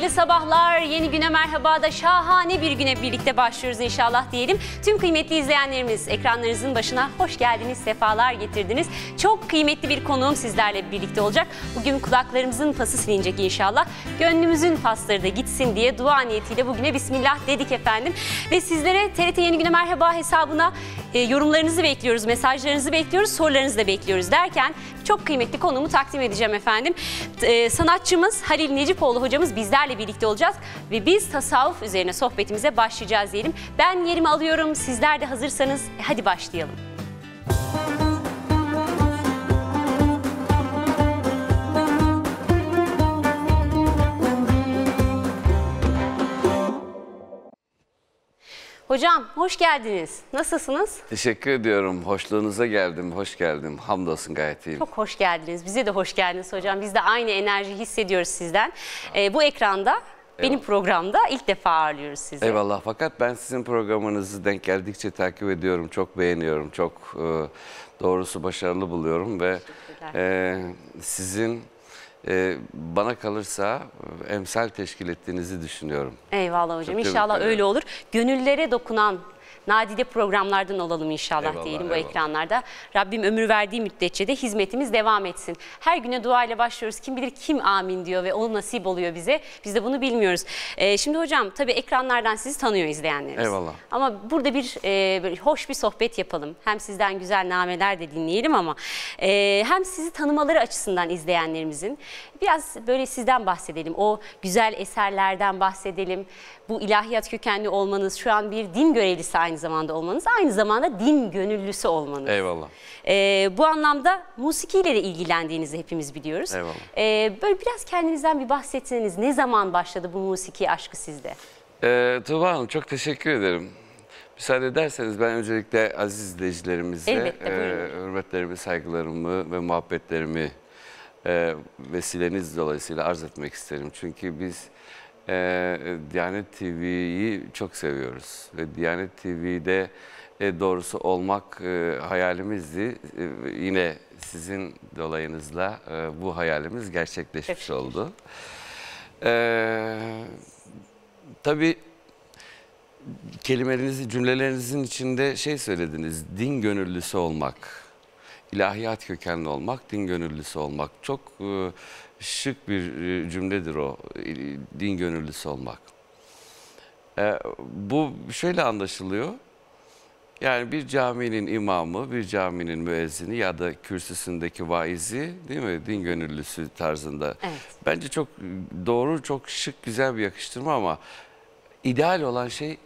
Hayırlı sabahlar, yeni güne merhaba da şahane bir güne birlikte başlıyoruz inşallah diyelim. Tüm kıymetli izleyenlerimiz ekranlarınızın başına hoş geldiniz, sefalar getirdiniz. Çok kıymetli bir konuğum sizlerle birlikte olacak. Bugün kulaklarımızın pası silinecek inşallah. Gönlümüzün pasları da gitsin diye dua niyetiyle bugüne Bismillah dedik efendim. Ve sizlere TRT Yeni Güne Merhaba hesabına e, yorumlarınızı bekliyoruz, mesajlarınızı bekliyoruz, sorularınızı da bekliyoruz derken çok kıymetli konumu takdim edeceğim efendim. E, sanatçımız Halil Necipoğlu hocamız bizlerle birlikte olacağız ve biz tasavvuf üzerine sohbetimize başlayacağız diyelim. Ben yerimi alıyorum, sizler de hazırsanız hadi başlayalım. Hocam hoş geldiniz. Nasılsınız? Teşekkür ediyorum. Hoşluğunuza geldim. Hoş geldim. Hamdolsun gayet iyiyim. Çok hoş geldiniz. Bize de hoş geldiniz hocam. Biz de aynı enerji hissediyoruz sizden. Ee, bu ekranda benim programda ilk defa ağırlıyoruz sizi. Eyvallah fakat ben sizin programınızı denk geldikçe takip ediyorum. Çok beğeniyorum. Çok e, doğrusu başarılı buluyorum ve e, sizin e, bana kalırsa emsal teşkil ettiğinizi düşünüyorum. Eyvallah hocam. Çok İnşallah öyle olur. Gönüllere dokunan nadide programlardan alalım inşallah eyvallah, diyelim bu eyvallah. ekranlarda. Rabbim ömür verdiği müddetçe de hizmetimiz devam etsin. Her güne dua başlıyoruz. Kim bilir kim amin diyor ve o nasip oluyor bize. Biz de bunu bilmiyoruz. Ee, şimdi hocam tabii ekranlardan sizi tanıyor izleyenlerimiz. Eyvallah. Ama burada bir e, hoş bir sohbet yapalım. Hem sizden güzel nameler de dinleyelim ama e, hem sizi tanımaları açısından izleyenlerimizin biraz böyle sizden bahsedelim. O güzel eserlerden bahsedelim. Bu ilahiyat kökenli olmanız, şu an bir din görevlisi aynı zamanda olmanız, aynı zamanda din gönüllüsü olmanız. Eyvallah. Ee, bu anlamda musikiyle de ilgilendiğinizi hepimiz biliyoruz. Eyvallah. Ee, böyle biraz kendinizden bir bahsettiniz ne zaman başladı bu musiki aşkı sizde? Ee, Tuğba Hanım çok teşekkür ederim. Müsaade ederseniz ben öncelikle aziz izleyicilerimize Elbette, e, hürmetlerimi, saygılarımı ve muhabbetlerimi e, vesileniz dolayısıyla arz etmek isterim. Çünkü biz e, Diyanet TV'yi çok seviyoruz ve Diyanet TV'de e, doğrusu olmak e, hayalimizdi. E, yine sizin dolayınızla e, bu hayalimiz gerçekleşmiş evet. oldu. E, tabii kelimelerinizi, cümlelerinizin içinde şey söylediniz, din gönüllüsü olmak ilahiyat kökenli olmak, din gönüllüsü olmak. Çok e, şık bir e, cümledir o, din gönüllüsü olmak. E, bu şöyle anlaşılıyor. Yani bir caminin imamı, bir caminin müezzini ya da kürsüsündeki vaizi değil mi? Din gönüllüsü tarzında. Evet. Bence çok doğru, çok şık, güzel bir yakıştırma ama ideal olan şey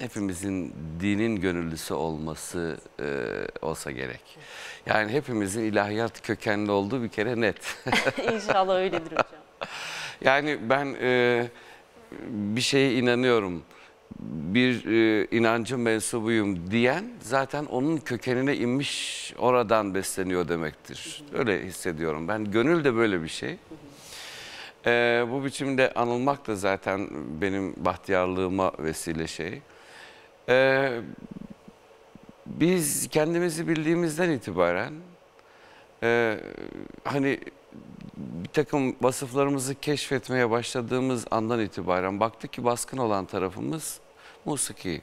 hepimizin dinin gönüllüsü olması e, olsa gerek. Yani hepimizin ilahiyat kökenli olduğu bir kere net. İnşallah öyledir hocam. Yani ben e, bir şeye inanıyorum, bir e, inancın mensubuyum diyen zaten onun kökenine inmiş oradan besleniyor demektir. Öyle hissediyorum ben. Gönül de böyle bir şey. ee, bu biçimde anılmak da zaten benim bahtiyarlığıma vesile şey. Ee, biz kendimizi bildiğimizden itibaren e, hani bir takım vasıflarımızı keşfetmeye başladığımız andan itibaren baktık ki baskın olan tarafımız musiki.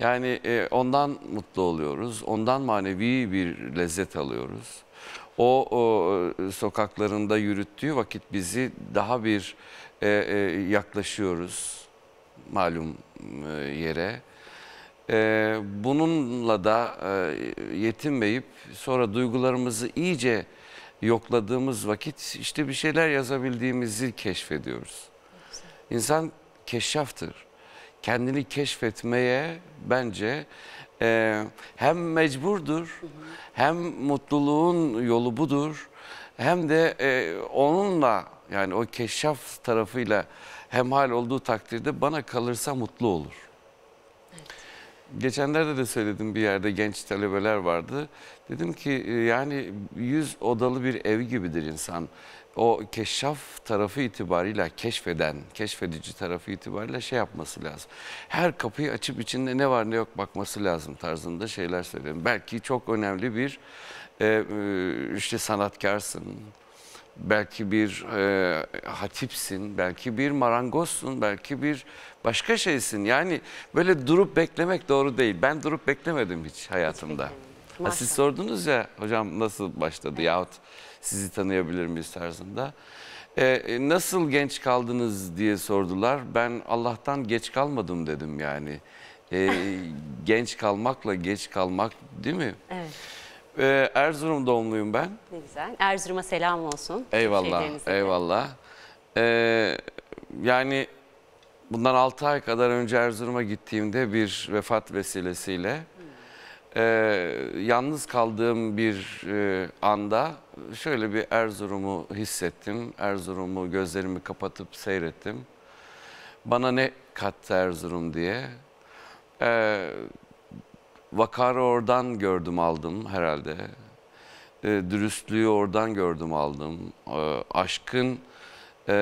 Yani e, ondan mutlu oluyoruz, ondan manevi bir lezzet alıyoruz. O, o e, sokaklarında yürüttüğü vakit bizi daha bir e, e, yaklaşıyoruz. Malum e, yere. E, bununla da e, yetinmeyip sonra duygularımızı iyice yokladığımız vakit işte bir şeyler yazabildiğimizi keşfediyoruz. İnsan keşşaftır. Kendini keşfetmeye bence e, hem mecburdur hem mutluluğun yolu budur hem de e, onunla yani o keşaf tarafıyla hemhal olduğu takdirde bana kalırsa mutlu olur. Geçenlerde de söyledim bir yerde genç talebeler vardı. Dedim ki e, yani yüz odalı bir ev gibidir insan. O keşaf tarafı itibariyle keşfeden, keşfedici tarafı itibariyle şey yapması lazım. Her kapıyı açıp içinde ne var ne yok bakması lazım tarzında şeyler söyledim. Belki çok önemli bir e, e işte sanatkarsın, belki bir e, hatipsin, belki bir marangozsun, belki bir başka şeysin. Yani böyle durup beklemek doğru değil. Ben durup beklemedim hiç hayatımda. Hiç ha, siz sordunuz ya hocam nasıl başladı evet. yahut sizi tanıyabilir miyiz tarzında. E, e, nasıl genç kaldınız diye sordular. Ben Allah'tan geç kalmadım dedim yani. E, genç kalmakla geç kalmak değil mi? Evet. Ee, Erzurum doğumluyum ben. Ne güzel. Erzurum'a selam olsun. Eyvallah. Eyvallah. Ee, yani bundan 6 ay kadar önce Erzurum'a gittiğimde bir vefat vesilesiyle e, yalnız kaldığım bir e, anda şöyle bir Erzurum'u hissettim. Erzurum'u gözlerimi kapatıp seyrettim. Bana ne kattı Erzurum diye. Ee, Vakarı oradan gördüm aldım herhalde. E, dürüstlüğü oradan gördüm aldım. E, aşkın e,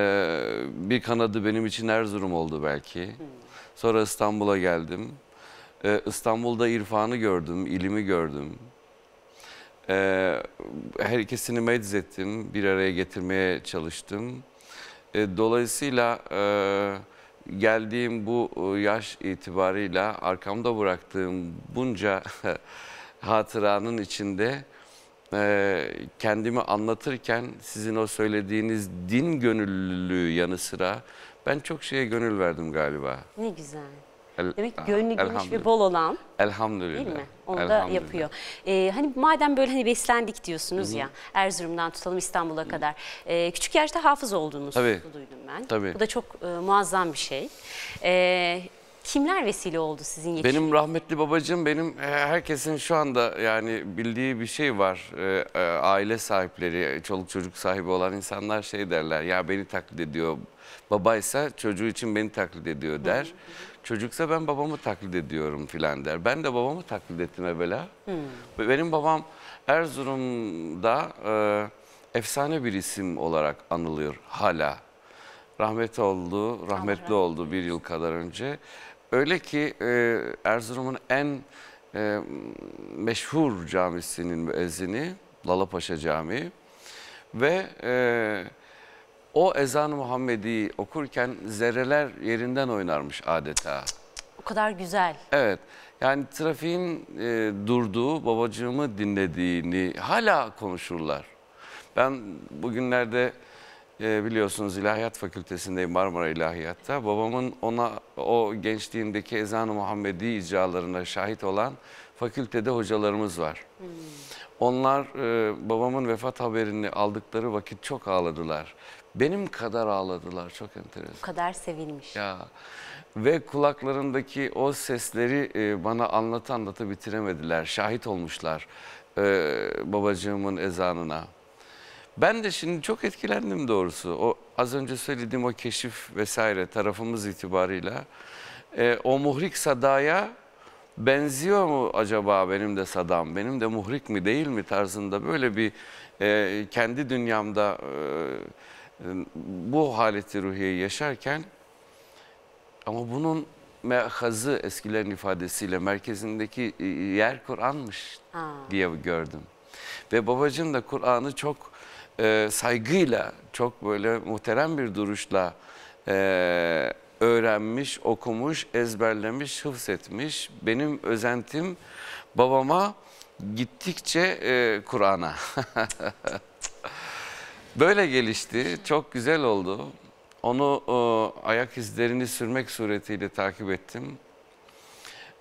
bir kanadı benim için Erzurum oldu belki. Sonra İstanbul'a geldim. E, İstanbul'da irfanı gördüm, ilimi gördüm. E, her ikisini meczettim, bir araya getirmeye çalıştım. E, dolayısıyla... E, geldiğim bu e, yaş itibarıyla arkamda bıraktığım bunca hatıranın içinde e, kendimi anlatırken sizin o söylediğiniz din gönüllülüğü yanı sıra ben çok şeye gönül verdim galiba. Ne güzel. El, Demek ki ah, gönlü geniş ve bol olan. Elhamdülillah. Değil mi? Onu da yapıyor. Ee, hani madem böyle hani beslendik diyorsunuz Hı -hı. ya Erzurum'dan tutalım İstanbul'a kadar. Ee, küçük yaşta hafız olduğunuzu duydum ben. Tabii. Bu da çok e, muazzam bir şey. Ee, Kimler vesile oldu sizin yetişim? Benim rahmetli babacığım benim e, herkesin şu anda yani bildiği bir şey var. E, e, aile sahipleri, çoluk çocuk sahibi olan insanlar şey derler. Ya beni taklit ediyor. Babaysa çocuğu için beni taklit ediyor der. Hı hı. Çocuksa ben babamı taklit ediyorum filan der. Ben de babamı taklit ettim evvela. Hmm. Benim babam Erzurum'da e, efsane bir isim olarak anılıyor hala. Rahmet oldu, rahmetli oldu bir yıl kadar önce. Öyle ki e, Erzurum'un en e, meşhur camisinin ezini Lala Paşa Camii ve e, o ezan-ı Muhammedi'yi okurken zerreler yerinden oynarmış adeta. O kadar güzel. Evet. Yani trafiğin e, durduğu, babacığımı dinlediğini hala konuşurlar. Ben bugünlerde e, biliyorsunuz İlahiyat Fakültesindeyim Marmara İlahiyat'ta. Babamın ona o gençliğindeki Ezan-ı Muhammedi icralarına şahit olan fakültede hocalarımız var. Hmm. Onlar e, babamın vefat haberini aldıkları vakit çok ağladılar. Benim kadar ağladılar çok enteresan. O kadar sevilmiş. Ya. Ve kulaklarındaki o sesleri e, bana anlata anlata bitiremediler. Şahit olmuşlar e, babacığımın ezanına. Ben de şimdi çok etkilendim doğrusu. O az önce söylediğim o keşif vesaire tarafımız itibarıyla e, o muhrik sadaya benziyor mu acaba benim de sadam, benim de muhrik mi değil mi tarzında böyle bir e, kendi dünyamda e, bu haleti ruhiyeyi yaşarken ama bunun mehazı eskilerin ifadesiyle merkezindeki e, yer Kur'an'mış diye gördüm. Ve babacığım da Kur'an'ı çok e, saygıyla, çok böyle muhterem bir duruşla e, öğrenmiş, okumuş, ezberlemiş, hıfzetmiş. Benim özentim babama gittikçe e, Kur'an'a. Böyle gelişti, çok güzel oldu. Onu e, ayak izlerini sürmek suretiyle takip ettim.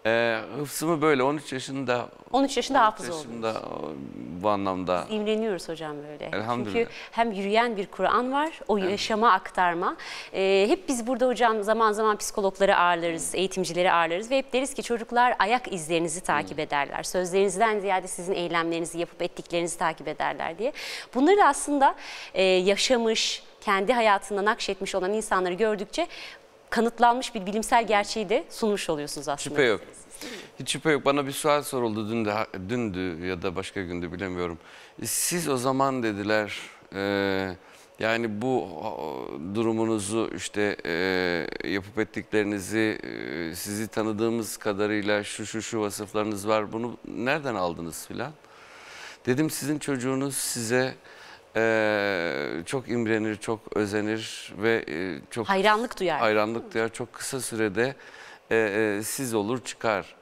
E, hıfzımı böyle 13 yaşında. 13 yaşında 13 hafız yaşında, oldunuz. Bu anlamda. Biz imreniyoruz hocam böyle. Elhamdülillah. Çünkü hem yürüyen bir Kur'an var, o evet. yaşama aktarma. E, hep biz burada hocam zaman zaman psikologları ağırlarız, eğitimcileri ağırlarız ve hep deriz ki çocuklar ayak izlerinizi takip Hı. ederler. Sözlerinizden ziyade sizin eylemlerinizi, yapıp ettiklerinizi takip ederler diye. Bunları aslında e, yaşamış, kendi hayatında nakşetmiş olan insanları gördükçe kanıtlanmış bir bilimsel gerçeği de sunmuş oluyorsunuz aslında. Şüphe yok. Hiç şüphe yok. Bana bir sual soruldu dün de, dündü ya da başka günde bilemiyorum. Siz o zaman dediler e, yani bu durumunuzu işte e, yapıp ettiklerinizi e, sizi tanıdığımız kadarıyla şu şu şu vasıflarınız var bunu nereden aldınız filan. Dedim sizin çocuğunuz size ee, çok imrenir, çok özenir ve e, çok hayranlık duyar. Hayranlık duyar. Çok kısa sürede e, e, siz olur çıkar.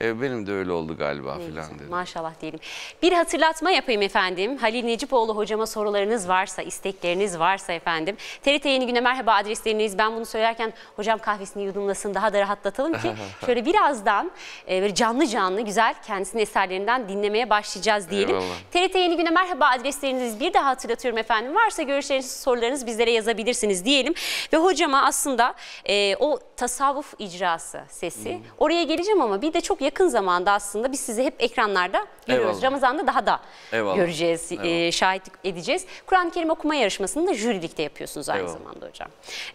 E, benim de öyle oldu galiba ne filan dedim. Maşallah diyelim. Bir hatırlatma yapayım efendim. Halil Necipoğlu hocama sorularınız varsa, istekleriniz varsa efendim. TRT Yeni Güne merhaba adresleriniz. Ben bunu söylerken hocam kahvesini yudumlasın daha da rahatlatalım ki şöyle birazdan e, böyle canlı canlı güzel kendisinin eserlerinden dinlemeye başlayacağız diyelim. Eyvallah. TRT Yeni Güne merhaba adresleriniz bir daha hatırlatıyorum efendim. Varsa görüşleriniz, sorularınız bizlere yazabilirsiniz diyelim. Ve hocama aslında e, o tasavvuf icrası sesi. Hmm. Oraya geleceğim ama bir de çok yakın zamanda aslında biz sizi hep ekranlarda görüyoruz. Eyvallah. Ramazan'da daha da Eyvallah. göreceğiz, e, Eyvallah. E, şahitlik edeceğiz. Kur'an-ı Kerim okuma yarışmasını da jürilikte yapıyorsunuz aynı Eyvallah. zamanda hocam.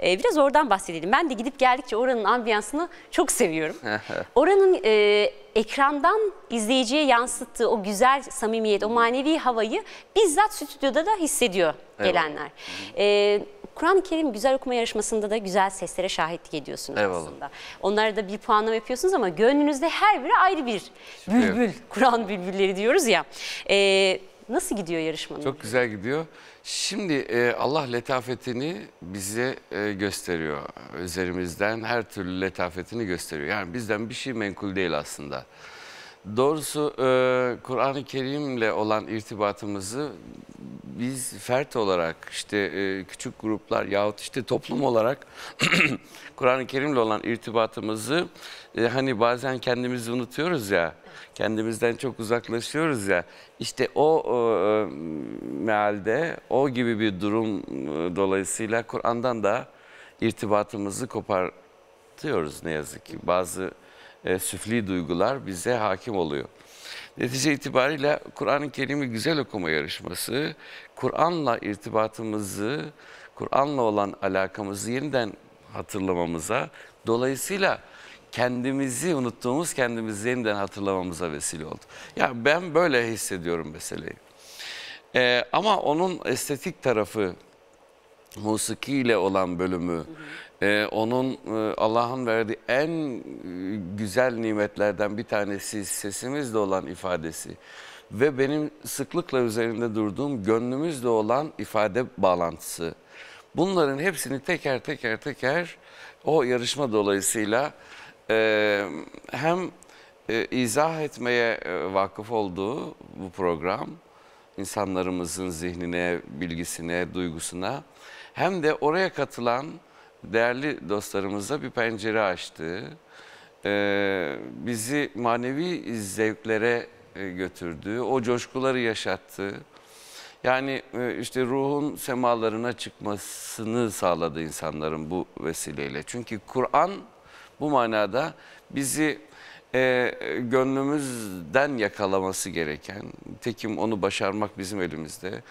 E, biraz oradan bahsedelim. Ben de gidip geldikçe oranın ambiyansını çok seviyorum. oranın e, ekrandan izleyiciye yansıttığı o güzel samimiyet, o manevi havayı bizzat stüdyoda da hissediyor gelenler. Evet. Kur'an-ı Kerim güzel okuma yarışmasında da güzel seslere şahitlik ediyorsunuz Eyvallah. aslında. Onlara da bir puanlama yapıyorsunuz ama gönlünüzde her biri ayrı bir bülbül. Evet. Kur'an bülbülleri diyoruz ya. Ee, nasıl gidiyor yarışmanın? Çok güzel gidiyor. Şimdi e, Allah letafetini bize e, gösteriyor. Üzerimizden her türlü letafetini gösteriyor. Yani bizden bir şey menkul değil aslında. Doğrusu e, Kur'an-ı Kerim'le olan irtibatımızı biz fert olarak işte e, küçük gruplar yahut işte toplum olarak Kur'an-ı Kerim'le olan irtibatımızı e, hani bazen kendimizi unutuyoruz ya kendimizden çok uzaklaşıyoruz ya işte o e, mealde o gibi bir durum e, dolayısıyla Kur'an'dan da irtibatımızı kopartıyoruz ne yazık ki bazı e, süfli duygular bize hakim oluyor. Netice itibariyle Kur'an-ı Kerim'i güzel okuma yarışması, Kur'an'la irtibatımızı, Kur'an'la olan alakamızı yeniden hatırlamamıza, dolayısıyla kendimizi unuttuğumuz kendimizi yeniden hatırlamamıza vesile oldu. Ya yani ben böyle hissediyorum meseleyi. Ee, ama onun estetik tarafı, musiki ile olan bölümü, ee, onun e, Allah'ın verdiği en e, güzel nimetlerden bir tanesi sesimizle olan ifadesi ve benim sıklıkla üzerinde durduğum gönlümüzle olan ifade bağlantısı. Bunların hepsini teker teker teker o yarışma dolayısıyla e, hem e, izah etmeye e, vakıf olduğu bu program insanlarımızın zihnine, bilgisine, duygusuna hem de oraya katılan değerli dostlarımıza bir pencere açtı. Ee, bizi manevi zevklere e, götürdü. O coşkuları yaşattı. Yani e, işte ruhun semalarına çıkmasını sağladı insanların bu vesileyle. Çünkü Kur'an bu manada bizi e, gönlümüzden yakalaması gereken, tekim onu başarmak bizim elimizde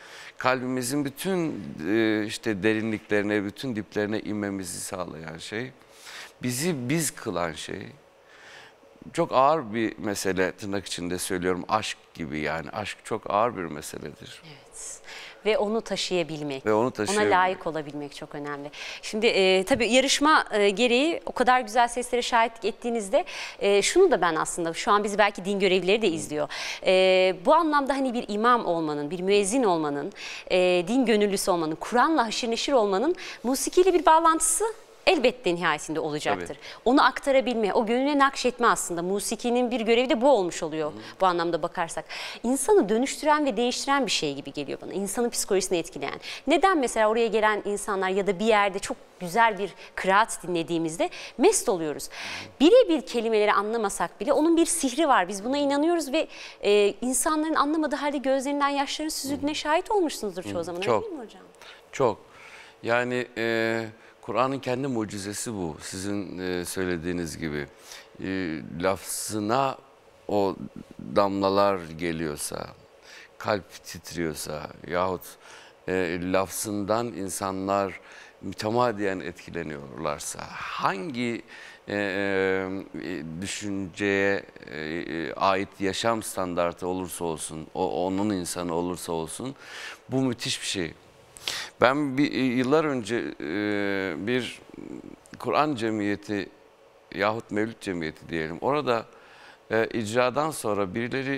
kalbimizin bütün e, işte derinliklerine, bütün diplerine inmemizi sağlayan şey, bizi biz kılan şey, çok ağır bir mesele tırnak içinde söylüyorum aşk gibi yani aşk çok ağır bir meseledir. Evet ve onu taşıyabilmek. Ve onu taşıyabilmek. Ona layık olabilmek çok önemli. Şimdi e, tabii yarışma e, gereği o kadar güzel seslere şahit ettiğinizde e, şunu da ben aslında şu an bizi belki din görevlileri de izliyor. E, bu anlamda hani bir imam olmanın, bir müezzin olmanın, e, din gönüllüsü olmanın, Kur'an'la haşir neşir olmanın musikiyle bir bağlantısı elbette nihayetinde olacaktır. Tabii. Onu aktarabilme, o gönlüne nakşetme aslında musikinin bir görevi de bu olmuş oluyor Hı. bu anlamda bakarsak. İnsanı dönüştüren ve değiştiren bir şey gibi geliyor bana. İnsanın psikolojisini etkileyen. Neden mesela oraya gelen insanlar ya da bir yerde çok güzel bir kıraat dinlediğimizde mest oluyoruz. Birebir kelimeleri anlamasak bile onun bir sihri var. Biz buna inanıyoruz ve e, insanların anlamadığı halde gözlerinden yaşların süzüldüğüne şahit olmuşsunuzdur çoğu zaman. Çok. Değil mi hocam? Çok. Yani e, Kur'an'ın kendi mucizesi bu. Sizin e, söylediğiniz gibi e, lafzına o damlalar geliyorsa, kalp titriyorsa yahut e, lafzından insanlar mütemadiyen etkileniyorlarsa, hangi e, e, düşünceye e, e ait yaşam standartı olursa olsun, o, onun insanı olursa olsun bu müthiş bir şey. Ben bir, e, yıllar önce e, bir Kur'an cemiyeti yahut Mevlüt cemiyeti diyelim. Orada e, icradan sonra birileri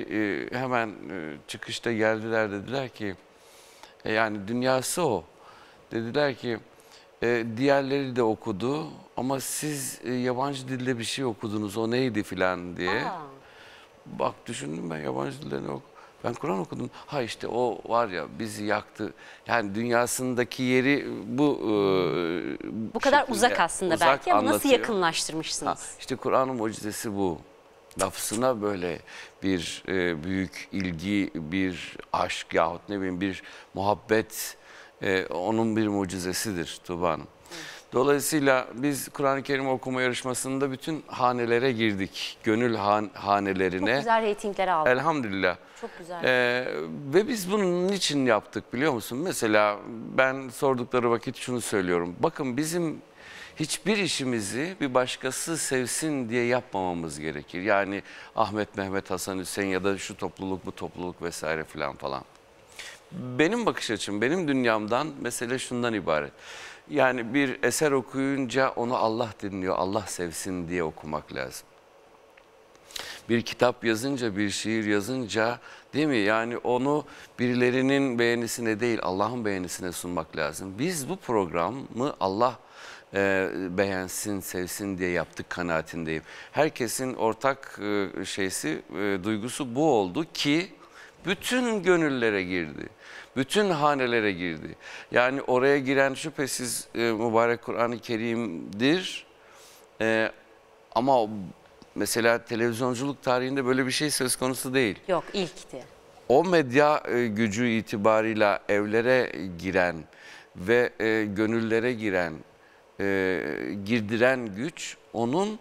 e, hemen e, çıkışta geldiler dediler ki e, yani dünyası o. Dediler ki e, diğerleri de okudu ama siz e, yabancı dilde bir şey okudunuz o neydi filan diye. Aa. Bak düşündüm ben yabancı dilde ne okudum. Ben Kur'an okudum. Ha işte o var ya bizi yaktı. Yani dünyasındaki yeri bu e, Bu kadar uzak aslında uzak belki ama anlatıyor. nasıl yakınlaştırmışsınız? Ha, işte Kur'an'ın mucizesi bu. Lafzına böyle bir e, büyük ilgi, bir aşk yahut ne bileyim bir muhabbet e, onun bir mucizesidir Tuba Hanım. Dolayısıyla biz Kur'an-ı Kerim okuma yarışmasında bütün hanelere girdik. Gönül han hanelerine. Çok güzel reytingler aldık. Elhamdülillah. Çok güzel. Ee, ve biz bunun için yaptık biliyor musun? Mesela ben sordukları vakit şunu söylüyorum. Bakın bizim hiçbir işimizi bir başkası sevsin diye yapmamamız gerekir. Yani Ahmet, Mehmet, Hasan, Hüseyin ya da şu topluluk, bu topluluk vesaire falan falan. Benim bakış açım, benim dünyamdan mesele şundan ibaret. Yani bir eser okuyunca onu Allah dinliyor, Allah sevsin diye okumak lazım. Bir kitap yazınca, bir şiir yazınca değil mi? Yani onu birilerinin beğenisine değil Allah'ın beğenisine sunmak lazım. Biz bu programı Allah e, beğensin, sevsin diye yaptık kanaatindeyim. Herkesin ortak e, şeysi, e, duygusu bu oldu ki bütün gönüllere girdi bütün hanelere girdi. Yani oraya giren şüphesiz e, mübarek Kur'an-ı Kerim'dir. E, ama mesela televizyonculuk tarihinde böyle bir şey söz konusu değil. Yok ilkti. O medya e, gücü itibarıyla evlere giren ve e, gönüllere giren, e, girdiren güç onun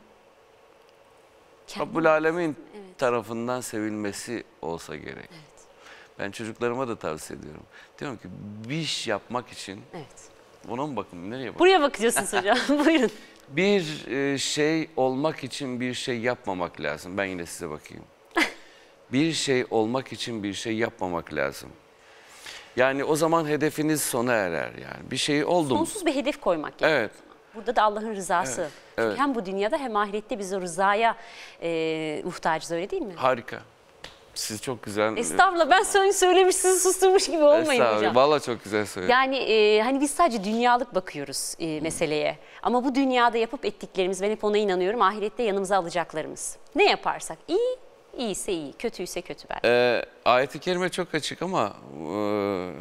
Kendi. Rabbul Alemin evet. tarafından sevilmesi olsa gerek. Evet. Ben çocuklarıma da tavsiye ediyorum. Diyorum ki bir iş yapmak için Evet. buna mı bakın nereye bakın? Buraya bakacaksınız hocam. Buyurun. Bir e, şey olmak için bir şey yapmamak lazım. Ben yine size bakayım. bir şey olmak için bir şey yapmamak lazım. Yani o zaman hedefiniz sona erer yani. Bir şey oldum. Sonsuz bir hedef koymak gerekiyor. Evet. Burada da Allah'ın rızası. Çünkü evet. hem bu dünyada hem ahirette biz o rızaya e, muhtacız öyle değil mi? Harika. Siz çok güzel... Estağfurullah ben söyle söylemiş sizi susturmuş gibi olmayın hocam. Valla çok güzel söylüyor. Yani e, hani biz sadece dünyalık bakıyoruz e, hmm. meseleye. Ama bu dünyada yapıp ettiklerimiz ben hep ona inanıyorum ahirette yanımıza alacaklarımız. Ne yaparsak iyi, iyiyse iyi, kötüyse kötü belki. Ee, ayet-i kerime çok açık ama e,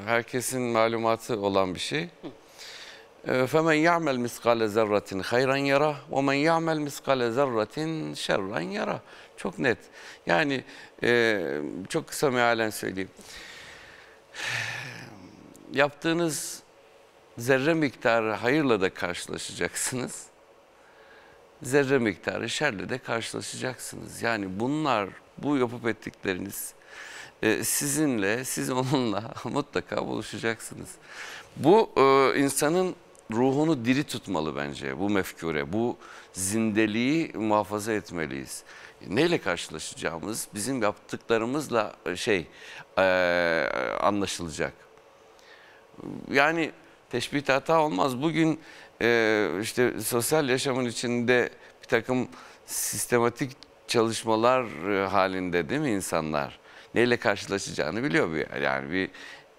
herkesin malumatı olan bir şey. Hı. فَمَنْ يَعْمَلْ مِسْقَالَ زَرَّةٍ خَيْرًا يَرَهُ وَمَنْ يَعْمَلْ مِسْقَالَ زَرَّةٍ شَرًّا يَرَهُ Çok net. Yani ee, çok kısa mealen söyleyeyim. Yaptığınız zerre miktarı hayırla da karşılaşacaksınız. Zerre miktarı şerle de karşılaşacaksınız. Yani bunlar, bu yapıp ettikleriniz e, sizinle, siz onunla mutlaka buluşacaksınız. Bu e, insanın ruhunu diri tutmalı bence bu mefkure. Bu zindeliği muhafaza etmeliyiz neyle karşılaşacağımız bizim yaptıklarımızla e, şey e, anlaşılacak. Yani teşbihte hata olmaz. Bugün e, işte sosyal yaşamın içinde bir takım sistematik çalışmalar e, halinde değil mi insanlar? Neyle karşılaşacağını biliyor bir yani bir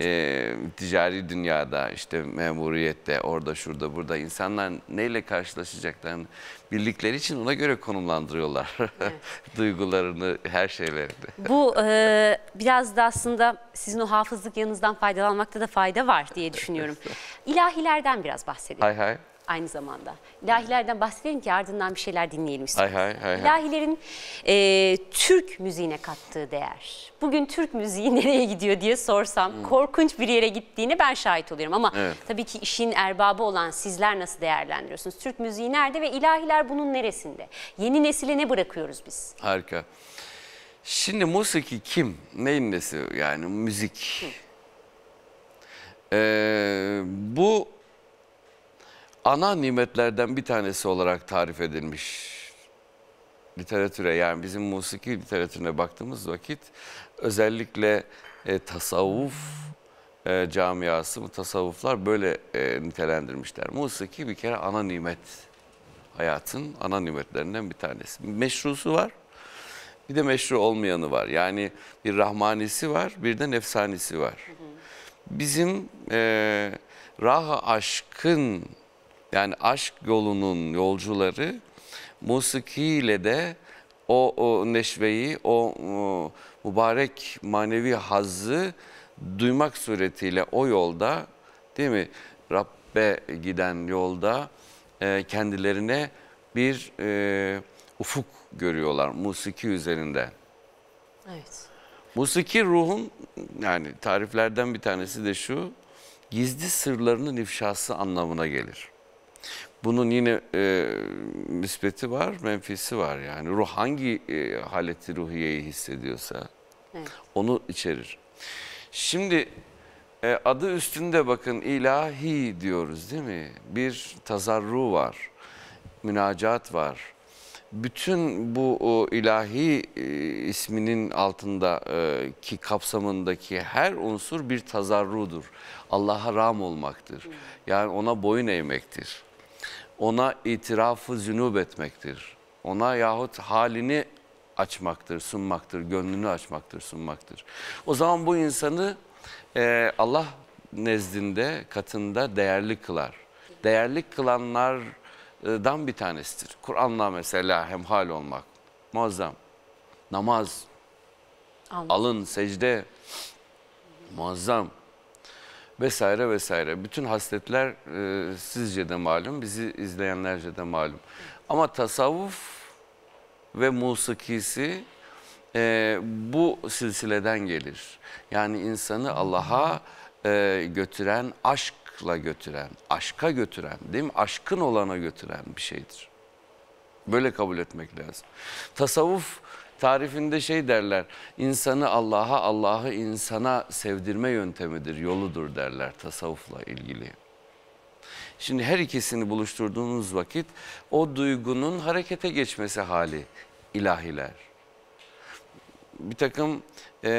e, ticari dünyada işte memuriyette orada şurada burada insanlar neyle karşılaşacaklarını bildikleri için ona göre konumlandırıyorlar evet. duygularını, her şeylerini. Bu e, biraz da aslında sizin o hafızlık yanınızdan faydalanmakta da fayda var diye düşünüyorum. İlahilerden biraz bahsedelim. Hay hay aynı zamanda. İlahilerden bahsedelim ki ardından bir şeyler dinleyelim istiyorsanız. Hay hay hay. İlahilerin e, Türk müziğine kattığı değer. Bugün Türk müziği nereye gidiyor diye sorsam hmm. korkunç bir yere gittiğini ben şahit oluyorum. Ama evet. tabii ki işin erbabı olan sizler nasıl değerlendiriyorsunuz? Türk müziği nerede ve ilahiler bunun neresinde? Yeni nesile ne bırakıyoruz biz? Harika. Şimdi musiki kim? Neyin nesi? Yani müzik. Hı. Ee, bu ana nimetlerden bir tanesi olarak tarif edilmiş. Literatüre yani bizim musiki literatürüne baktığımız vakit özellikle e, tasavvuf e, camiası bu tasavvuflar böyle e, nitelendirmişler. Musiki bir kere ana nimet hayatın ana nimetlerinden bir tanesi. Meşrusu var bir de meşru olmayanı var. Yani bir rahmanisi var bir de nefsanisi var. Bizim e, raha aşkın yani aşk yolunun yolcuları musikiyle de o, o neşveyi, o, o mübarek manevi hazzı duymak suretiyle o yolda değil mi Rabbe giden yolda e, kendilerine bir e, ufuk görüyorlar musiki üzerinde. Evet. Musiki ruhun yani tariflerden bir tanesi de şu gizli sırlarının ifşası anlamına gelir. Bunun yine e, nispeti var, menfisi var yani. Ruh hangi e, haleti ruhiyeyi hissediyorsa evet. onu içerir. Şimdi e, adı üstünde bakın ilahi diyoruz değil mi? Bir tazarru var, münacat var. Bütün bu o, ilahi e, isminin altında e, ki kapsamındaki her unsur bir tazarrudur. Allah'a ram olmaktır. Hmm. Yani ona boyun eğmektir ona itirafı zünub etmektir. Ona yahut halini açmaktır, sunmaktır, gönlünü açmaktır, sunmaktır. O zaman bu insanı e, Allah nezdinde, katında değerli kılar. Değerli kılanlardan bir tanesidir. Kur'an'la mesela hemhal olmak muazzam. Namaz, Anladım. alın, secde muazzam vesaire vesaire. Bütün hasletler e, sizce de malum, bizi izleyenlerce de malum. Ama tasavvuf ve musikisi e, bu silsileden gelir. Yani insanı Allah'a e, götüren, aşkla götüren, aşka götüren değil mi? Aşkın olana götüren bir şeydir. Böyle kabul etmek lazım. Tasavvuf tarifinde şey derler. İnsanı Allah'a, Allah'ı insana sevdirme yöntemidir, yoludur derler tasavvufla ilgili. Şimdi her ikisini buluşturduğunuz vakit o duygunun harekete geçmesi hali ilahiler. Bir takım e,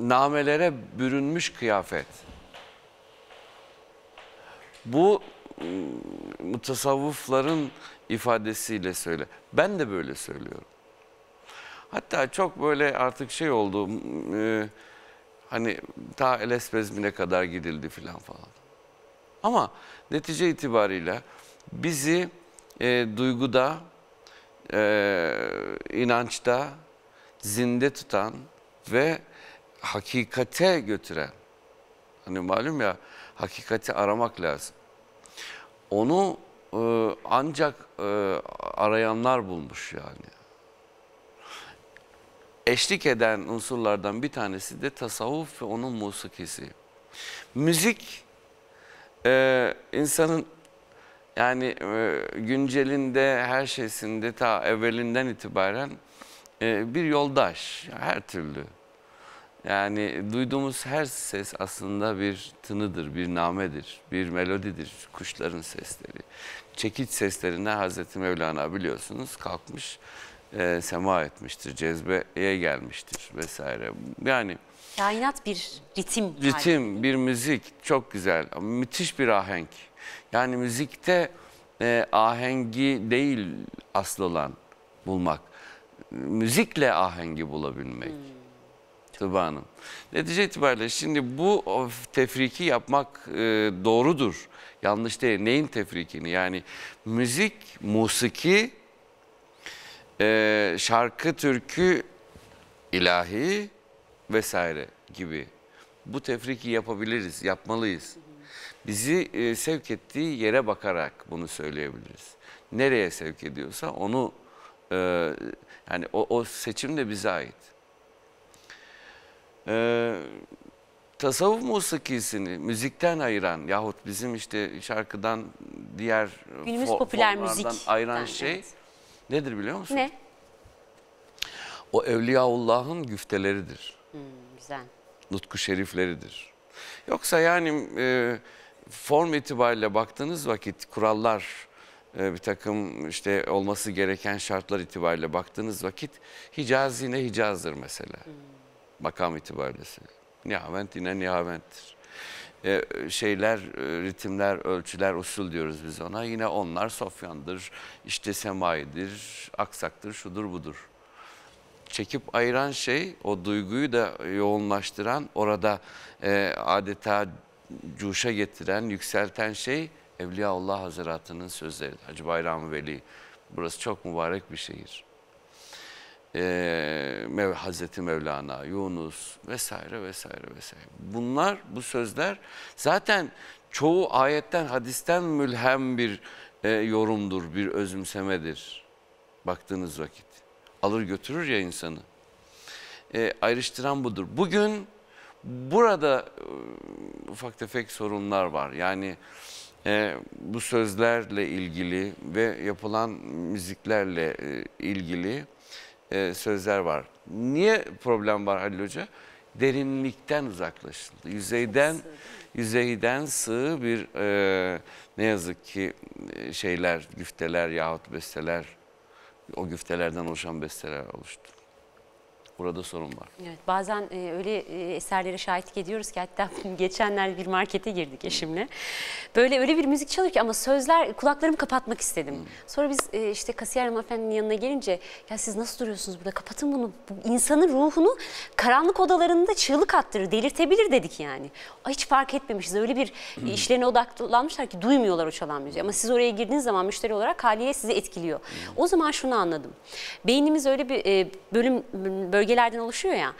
namelere bürünmüş kıyafet. Bu mutasavvıfların ifadesiyle söyle. Ben de böyle söylüyorum. Hatta çok böyle artık şey oldu. E, hani ta el espezmine kadar gidildi filan falan. Ama netice itibariyle bizi e, duyguda, e, inançta zinde tutan ve hakikate götüren. Hani malum ya hakikati aramak lazım. Onu e, ancak e, arayanlar bulmuş yani eşlik eden unsurlardan bir tanesi de tasavvuf ve onun musikisi. Müzik e, insanın yani e, güncelinde her şeysinde ta evvelinden itibaren e, bir yoldaş her türlü. Yani duyduğumuz her ses aslında bir tınıdır, bir namedir, bir melodidir kuşların sesleri. Çekiç seslerine Hazreti Mevlana biliyorsunuz kalkmış e, sema etmiştir, cezbeye gelmiştir vesaire. Yani kainat bir ritim. Ritim, yani. bir müzik çok güzel. Müthiş bir ahenk. Yani müzikte e, ahengi değil asıl olan bulmak. Müzikle ahengi bulabilmek. Hmm. Tıba Hanım. Netice itibariyle şimdi bu tefriki yapmak e, doğrudur. Yanlış değil. Neyin tefrikini? Yani müzik, musiki e, şarkı, türkü, ilahi vesaire gibi bu tefriki yapabiliriz, yapmalıyız. Bizi e, sevk ettiği yere bakarak bunu söyleyebiliriz. Nereye sevk ediyorsa onu e, yani o, o seçim de bize ait. E, tasavvuf musikisini müzikten ayıran yahut bizim işte şarkıdan diğer Günümüz popüler müzikten ayıran şey evet Nedir biliyor musun? Ne? O Evliyaullah'ın güfteleridir. Hmm, güzel. Nutku şerifleridir. Yoksa yani e, form itibariyle baktığınız vakit kurallar e, bir takım işte olması gereken şartlar itibariyle baktığınız vakit Hicaz yine Hicaz'dır mesela. Hmm. Makam itibariyle. Nihavent yine Nihavent'tir. E, şeyler, e, ritimler, ölçüler, usul diyoruz biz ona. Yine onlar Sofyan'dır, işte Semai'dir, Aksak'tır, şudur budur. Çekip ayıran şey, o duyguyu da yoğunlaştıran, orada e, adeta cuşa getiren, yükselten şey Evliyaullah Hazretleri'nin sözleri. Hacı Bayram Veli. Burası çok mübarek bir şehir e, Mev Hazreti Mevlana, Yunus vesaire vesaire vesaire. Bunlar bu sözler zaten çoğu ayetten hadisten mülhem bir e, yorumdur, bir özümsemedir baktığınız vakit. Alır götürür ya insanı. E, ayrıştıran budur. Bugün burada e, ufak tefek sorunlar var. Yani e, bu sözlerle ilgili ve yapılan müziklerle e, ilgili e, sözler var. Niye problem var Halil Hoca? Derinlikten uzaklaşıldı. Yüzeyden yüzeyden sığ bir e, ne yazık ki e, şeyler, güfteler yahut besteler, o güftelerden oluşan besteler oluştu. Burada sorun var. Evet, bazen e, öyle e, eserlere şahitlik ediyoruz ki hatta geçenler bir markete girdik eşimle. Böyle öyle bir müzik çalıyor ki ama sözler kulaklarımı kapatmak istedim. Hmm. Sonra biz e, işte kasiyer hanımefendinin yanına gelince ya siz nasıl duruyorsunuz burada kapatın bunu. Bu insanın ruhunu karanlık odalarında çığlık attırır, delirtebilir dedik yani. Hiç fark etmemişiz. Öyle bir hmm. işlerine odaklanmışlar ki duymuyorlar o çalan müziği. Ama siz oraya girdiğiniz zaman müşteri olarak haliyle sizi etkiliyor. Hmm. O zaman şunu anladım. Beynimiz öyle bir e, bölüm bölge bölgelerden oluşuyor ya.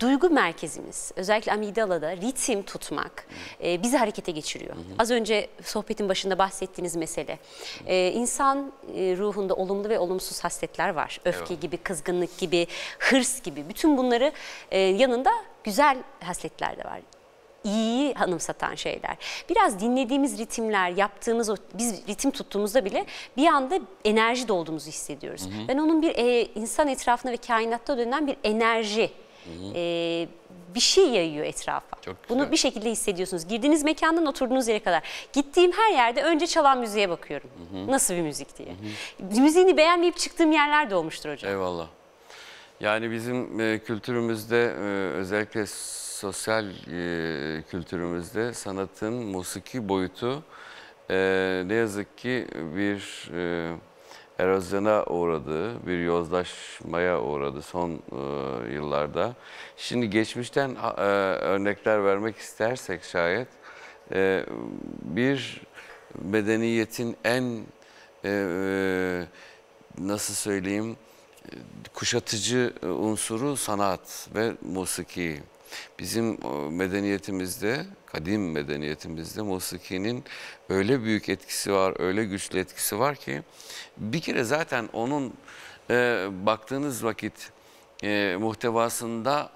Duygu merkezimiz özellikle amigdalada ritim tutmak e, bizi harekete geçiriyor. Hı hı. Az önce sohbetin başında bahsettiğiniz mesele. E, insan e, ruhunda olumlu ve olumsuz hasletler var. Öfke evet. gibi, kızgınlık gibi, hırs gibi. Bütün bunları e, yanında güzel hasletler de var iyiyi hanımsatan şeyler. Biraz dinlediğimiz ritimler, yaptığımız o biz ritim tuttuğumuzda bile bir anda enerji dolduğumuzu hissediyoruz. Hı hı. Ben onun bir e, insan etrafına ve kainatta dönen bir enerji Hı e, bir şey yayıyor etrafa. Çok Bunu bir şekilde hissediyorsunuz. Girdiğiniz mekandan oturduğunuz yere kadar. Gittiğim her yerde önce çalan müziğe bakıyorum. Hı hı. Nasıl bir müzik diye. Hı hı. Müziğini beğenmeyip çıktığım yerler de olmuştur hocam. Eyvallah. Yani bizim e, kültürümüzde e, özellikle sosyal e, kültürümüzde sanatın musiki boyutu e, ne yazık ki bir e, erozyona uğradı, bir yozlaşmaya uğradı son e, yıllarda. Şimdi geçmişten e, örnekler vermek istersek şayet e, bir medeniyetin en e, nasıl söyleyeyim kuşatıcı unsuru sanat ve musiki. Bizim e, medeniyetimizde, kadim medeniyetimizde musikinin öyle büyük etkisi var, öyle güçlü etkisi var ki bir kere zaten onun e, baktığınız vakit e, muhtevasında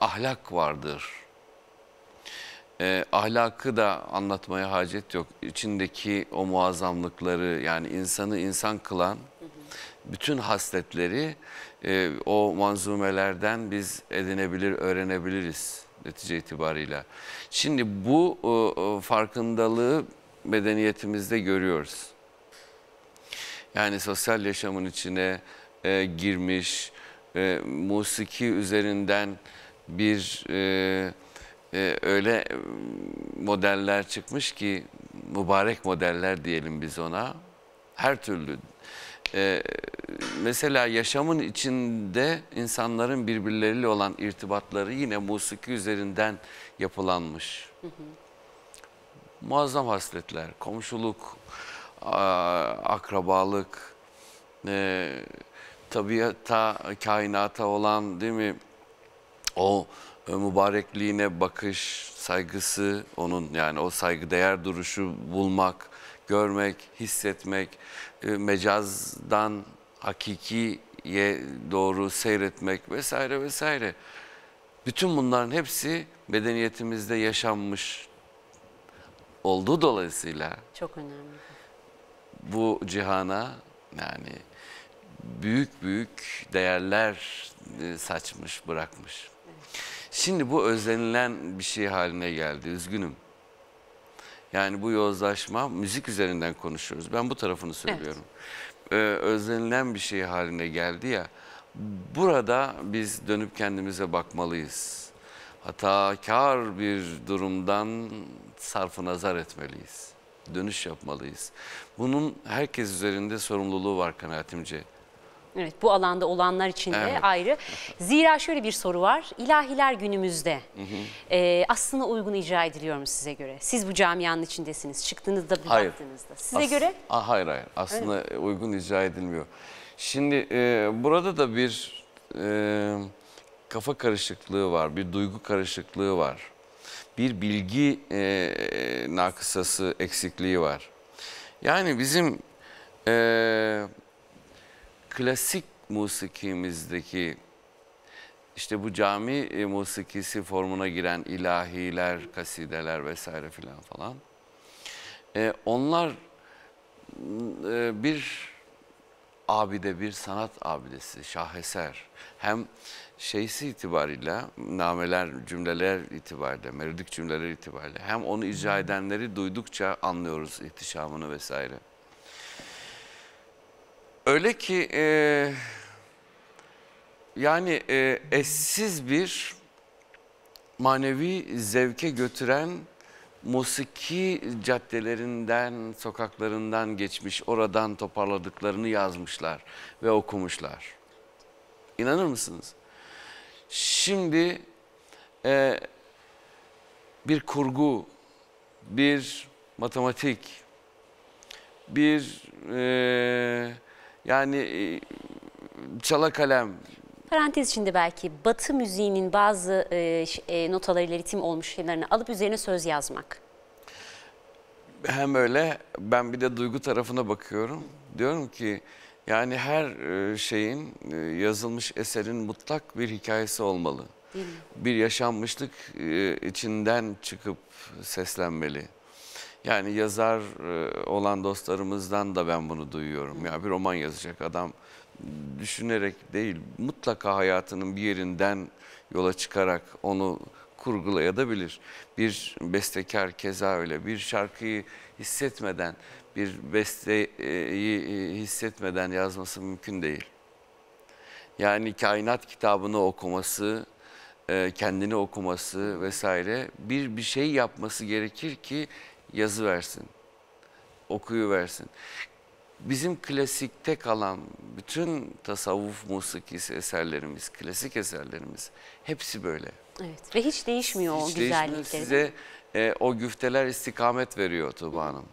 ahlak vardır. E, ahlakı da anlatmaya hacet yok. İçindeki o muazzamlıkları yani insanı insan kılan bütün hasletleri e, o manzumelerden biz edinebilir, öğrenebiliriz netice itibarıyla. Şimdi bu e, farkındalığı medeniyetimizde görüyoruz. Yani sosyal yaşamın içine e, girmiş, e, musiki üzerinden bir e, e, öyle modeller çıkmış ki mübarek modeller diyelim biz ona. Her türlü e, mesela yaşamın içinde insanların birbirleriyle olan irtibatları yine musiki üzerinden yapılanmış. Hı hı. Muazzam hasretler, komşuluk, akrabalık, e, tabiata, kainata olan değil mi o e, mübarekliğine bakış, saygısı onun yani o saygıdeğer duruşu bulmak görmek, hissetmek, e, mecazdan hakikiye doğru seyretmek vesaire vesaire. Bütün bunların hepsi medeniyetimizde yaşanmış olduğu dolayısıyla çok önemli. Bu cihana yani büyük büyük değerler e, saçmış, bırakmış. Evet. Şimdi bu özlenilen bir şey haline geldi. Üzgünüm. Yani bu yozlaşma müzik üzerinden konuşuyoruz. Ben bu tarafını söylüyorum. Evet. Ee, özlenilen bir şey haline geldi ya. Burada biz dönüp kendimize bakmalıyız. Hatakar bir durumdan sarfı nazar etmeliyiz. Dönüş yapmalıyız. Bunun herkes üzerinde sorumluluğu var kanaatimce. Evet bu alanda olanlar için de evet. ayrı. Zira şöyle bir soru var. İlahiler günümüzde hı hı. E, aslına uygun icra ediliyor mu size göre? Siz bu camianın içindesiniz. Çıktığınızda bir hayır. Size As göre? Aa, hayır hayır. Aslında evet. uygun icra edilmiyor. Şimdi e, burada da bir e, kafa karışıklığı var. Bir duygu karışıklığı var. Bir bilgi e, nakısası eksikliği var. Yani bizim... E, klasik musikimizdeki işte bu cami e, musikisi formuna giren ilahiler, kasideler vesaire filan falan. E, onlar e, bir abide, bir sanat abidesi, şaheser. Hem şeysi itibariyle, nameler, cümleler itibariyle, melodik cümleler itibariyle hem onu icra edenleri duydukça anlıyoruz ihtişamını vesaire. Öyle ki e, yani e, eşsiz bir manevi zevke götüren musiki caddelerinden, sokaklarından geçmiş, oradan toparladıklarını yazmışlar ve okumuşlar. İnanır mısınız? Şimdi e, bir kurgu, bir matematik, bir... E, yani e, çala kalem. Parantez içinde belki Batı müziğinin bazı notaları e, e, notalarıyla ritim olmuş şeylerini alıp üzerine söz yazmak. Hem öyle ben bir de duygu tarafına bakıyorum. Diyorum ki yani her e, şeyin yazılmış eserin mutlak bir hikayesi olmalı. Bir yaşanmışlık içinden çıkıp seslenmeli. Yani yazar e, olan dostlarımızdan da ben bunu duyuyorum. Ya bir roman yazacak adam düşünerek değil mutlaka hayatının bir yerinden yola çıkarak onu kurgulayabilir. Bir bestekar keza öyle bir şarkıyı hissetmeden bir besteyi e, hissetmeden yazması mümkün değil. Yani kainat kitabını okuması, e, kendini okuması vesaire bir bir şey yapması gerekir ki yazı versin, okuyu versin. Bizim klasikte kalan bütün tasavvuf musikisi eserlerimiz, klasik eserlerimiz hepsi böyle. Evet ve hiç değişmiyor hiç o güzellikleri. Size e, o güfteler istikamet veriyor Tuba Hanım.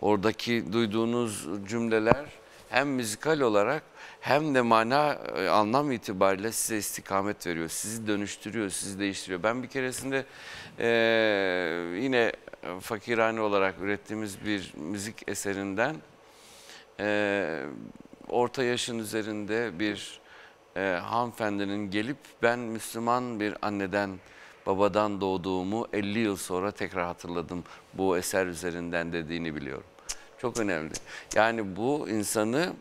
Oradaki duyduğunuz cümleler hem müzikal olarak hem de mana e, anlam itibariyle size istikamet veriyor. Sizi dönüştürüyor, sizi değiştiriyor. Ben bir keresinde e, yine fakirhane olarak ürettiğimiz bir müzik eserinden e, orta yaşın üzerinde bir e, hanımefendinin gelip ben Müslüman bir anneden babadan doğduğumu 50 yıl sonra tekrar hatırladım bu eser üzerinden dediğini biliyorum. Çok önemli. Yani bu insanı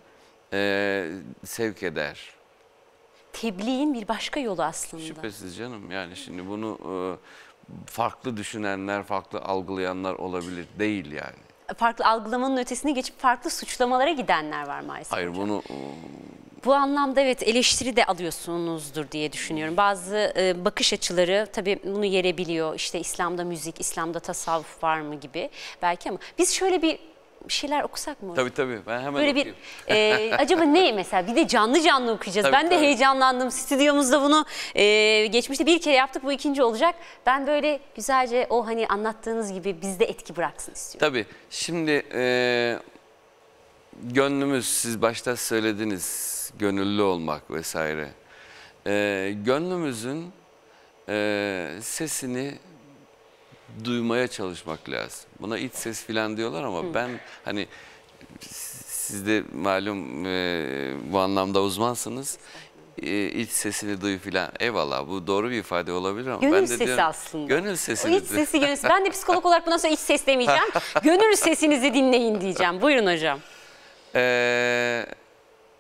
e, sevk eder. Tebliğin bir başka yolu aslında. Şüphesiz canım yani şimdi bunu... E, farklı düşünenler, farklı algılayanlar olabilir. Değil yani. Farklı algılamanın ötesine geçip farklı suçlamalara gidenler var maalesef. Hayır bunu ıı, bu anlamda evet eleştiri de alıyorsunuzdur diye düşünüyorum. Bazı e, bakış açıları tabii bunu yerebiliyor. İşte İslam'da müzik, İslam'da tasavvuf var mı gibi belki ama biz şöyle bir bir şeyler okusak mı? Tabii tabii ben hemen Böyle okuyayım. bir e, acaba ne mesela bir de canlı canlı okuyacağız. Tabii, ben de tabii. heyecanlandım stüdyomuzda bunu e, geçmişte bir kere yaptık bu ikinci olacak. Ben böyle güzelce o hani anlattığınız gibi bizde etki bıraksın istiyorum. Tabii şimdi e, gönlümüz siz başta söylediniz gönüllü olmak vesaire. E, gönlümüzün e, sesini duymaya çalışmak lazım. Buna iç ses filan diyorlar ama Hı. ben hani siz de malum e, bu anlamda uzmansınız. E, iç sesini duy filan. Eyvallah bu doğru bir ifade olabilir ama. Gönül ben de sesi diyorum, aslında. Gönül sesi. O sesi gönül Ben de psikolog olarak bundan sonra iç ses demeyeceğim. gönül sesinizi dinleyin diyeceğim. Buyurun hocam. Ee,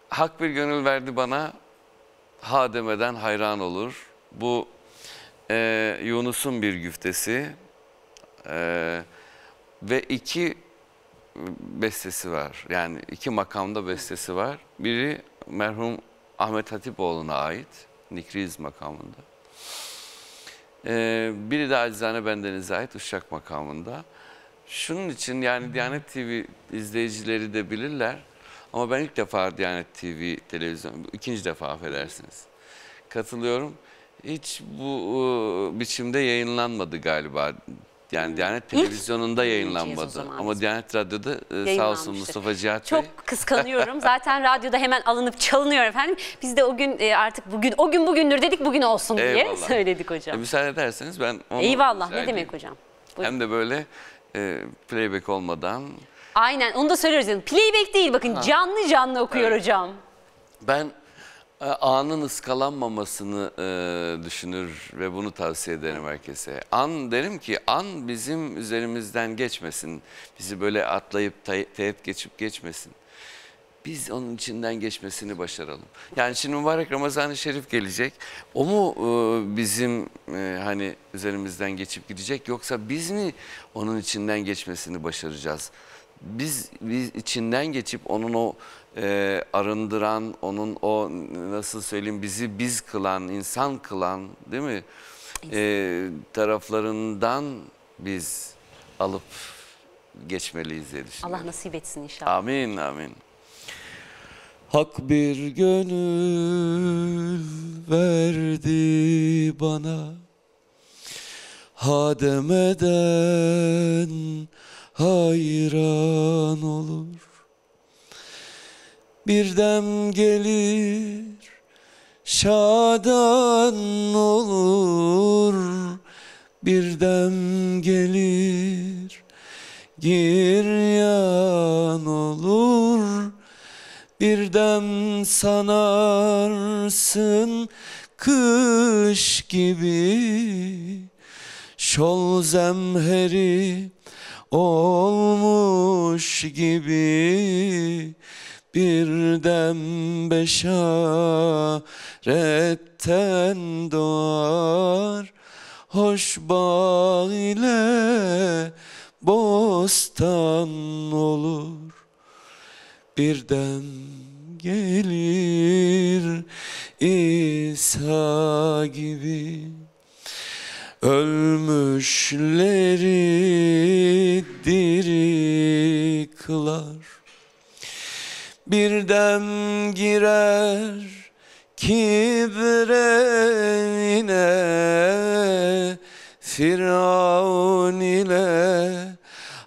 hak bir gönül verdi bana. Hademeden hayran olur. Bu e, Yunus'un bir güftesi. Ee, ve iki bestesi var. Yani iki makamda bestesi var. Biri merhum Ahmet Hatipoğlu'na ait. Nikriz makamında. Ee, biri de acizane bendenize ait Uşak makamında. Şunun için yani Diyanet TV izleyicileri de bilirler. Ama ben ilk defa Diyanet TV televizyon, ikinci defa affedersiniz. Katılıyorum. Hiç bu ıı, biçimde yayınlanmadı galiba yani Diyanet Televizyonu'nda yayınlanmadı. Ama Diyanet Radyo'da e, sağ olsun Mustafa Cihat Çok Bey. kıskanıyorum. Zaten radyoda hemen alınıp çalınıyor efendim. Biz de o gün e, artık bugün, o gün bugündür dedik bugün olsun diye Eyvallah. söyledik hocam. E, müsaade ederseniz ben onu Eyvallah ne demek hocam. Buyurun. Hem de böyle e, playback olmadan. Aynen onu da söylüyoruz. Playback değil bakın canlı canlı okuyor evet. hocam. Ben e, anın ıskalanmamasını e, düşünür ve bunu tavsiye ederim herkese. An derim ki an bizim üzerimizden geçmesin. Bizi böyle atlayıp teyip geçip geçmesin. Biz onun içinden geçmesini başaralım. Yani şimdi mübarek Ramazan-ı Şerif gelecek. O mu e, bizim hani üzerimizden geçip gidecek yoksa biz mi onun içinden geçmesini başaracağız? Biz, biz içinden geçip onun o e, arındıran, onun o nasıl söyleyeyim bizi biz kılan, insan kılan değil mi? E, taraflarından biz alıp geçmeliyiz diye düşünüyorum. Allah nasip etsin inşallah. Amin amin. Hak bir gönül verdi bana Hademeden hayran olur bir dem gelir şadan olur bir dem gelir giryan olur bir dem sanarsın kış gibi şol zemheri olmuş gibi birden beşaretten doğar Hoş bağ ile bostan olur Birden gelir İsa gibi Ölmüşleri diri kılar Birden girer kibrine Firavun ile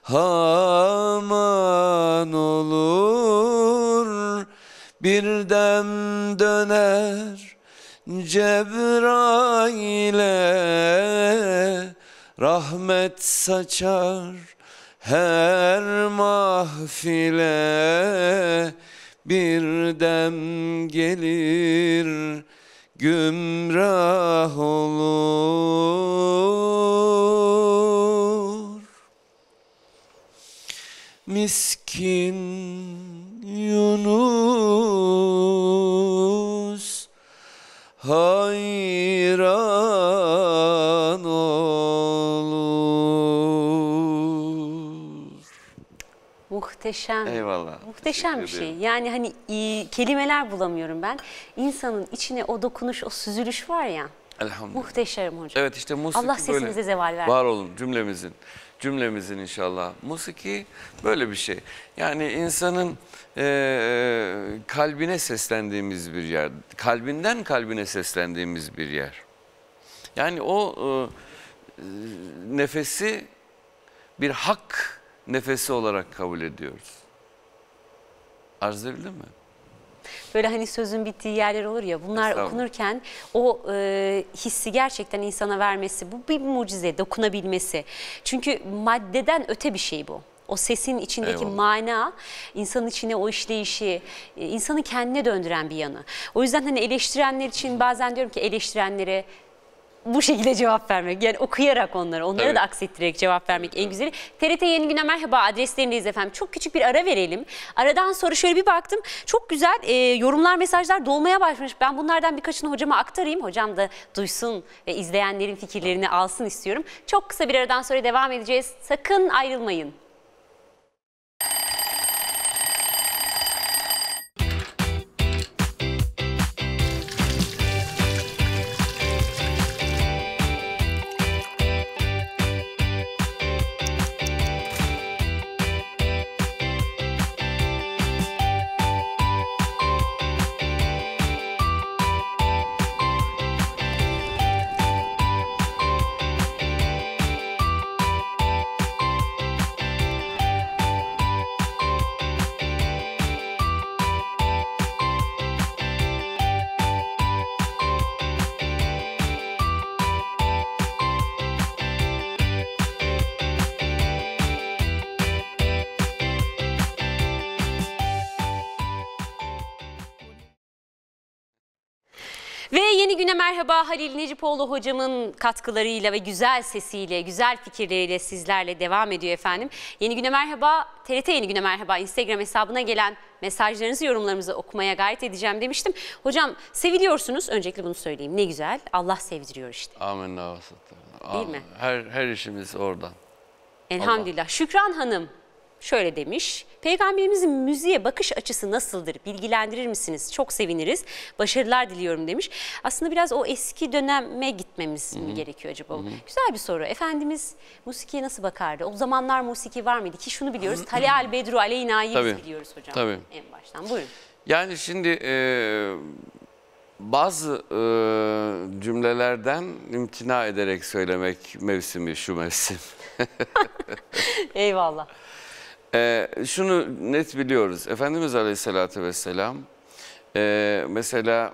Haman olur Birden dem döner Cebrail'e rahmet saçar her mahfile bir dem gelir gümrah olur miskin Yunus ha Muhteşem. Eyvallah. Muhteşem bir şey. Yani hani iyi, kelimeler bulamıyorum ben. İnsanın içine o dokunuş, o süzülüş var ya. Elhamdülillah. Muhteşem hocam. Evet işte musiki Allah sesimize böyle. zeval versin. Var olun cümlemizin. Cümlemizin inşallah. Musiki böyle bir şey. Yani insanın e, kalbine seslendiğimiz bir yer. Kalbinden kalbine seslendiğimiz bir yer. Yani o e, nefesi bir hak nefesi olarak kabul ediyoruz. Arz edildi mi? Böyle hani sözün bittiği yerler olur ya bunlar okunurken o e, hissi gerçekten insana vermesi bu bir mucize dokunabilmesi. Çünkü maddeden öte bir şey bu. O sesin içindeki Eyvallah. mana insanın içine o işleyişi, e, insanı kendine döndüren bir yanı. O yüzden hani eleştirenler için bazen diyorum ki eleştirenlere bu şekilde cevap vermek. Yani okuyarak onlara, onlara evet. da aksettirerek cevap vermek en güzeli. TRT Yeni Güne merhaba adreslerindeyiz efendim. Çok küçük bir ara verelim. Aradan sonra şöyle bir baktım. Çok güzel e, yorumlar, mesajlar dolmaya başlamış. Ben bunlardan birkaçını hocama aktarayım. Hocam da duysun ve izleyenlerin fikirlerini alsın istiyorum. Çok kısa bir aradan sonra devam edeceğiz. Sakın ayrılmayın. Yeni güne merhaba Halil Necipoğlu hocamın katkılarıyla ve güzel sesiyle, güzel fikirleriyle sizlerle devam ediyor efendim. Yeni güne merhaba, TRT Yeni güne merhaba Instagram hesabına gelen mesajlarınızı, yorumlarınızı okumaya gayret edeceğim demiştim. Hocam seviliyorsunuz, öncelikle bunu söyleyeyim. Ne güzel, Allah sevdiriyor işte. Amin. Değil mi? Her, her işimiz oradan. Elhamdülillah. Allah. Şükran Hanım şöyle demiş. Peygamberimizin müziğe bakış açısı nasıldır? Bilgilendirir misiniz? Çok seviniriz. Başarılar diliyorum demiş. Aslında biraz o eski döneme gitmemiz Hı -hı. gerekiyor acaba? Hı -hı. Güzel bir soru. Efendimiz musikiye nasıl bakardı? O zamanlar musiki var mıydı? Ki şunu biliyoruz. Tali al Bedru Aleyna'yı biliyoruz hocam. Tabii. En baştan. Buyurun. Yani şimdi... E bazı e, cümlelerden imtina ederek söylemek mevsimi şu mevsim. Eyvallah. Ee, şunu net biliyoruz. Efendimiz Aleyhisselatü Vesselam e, mesela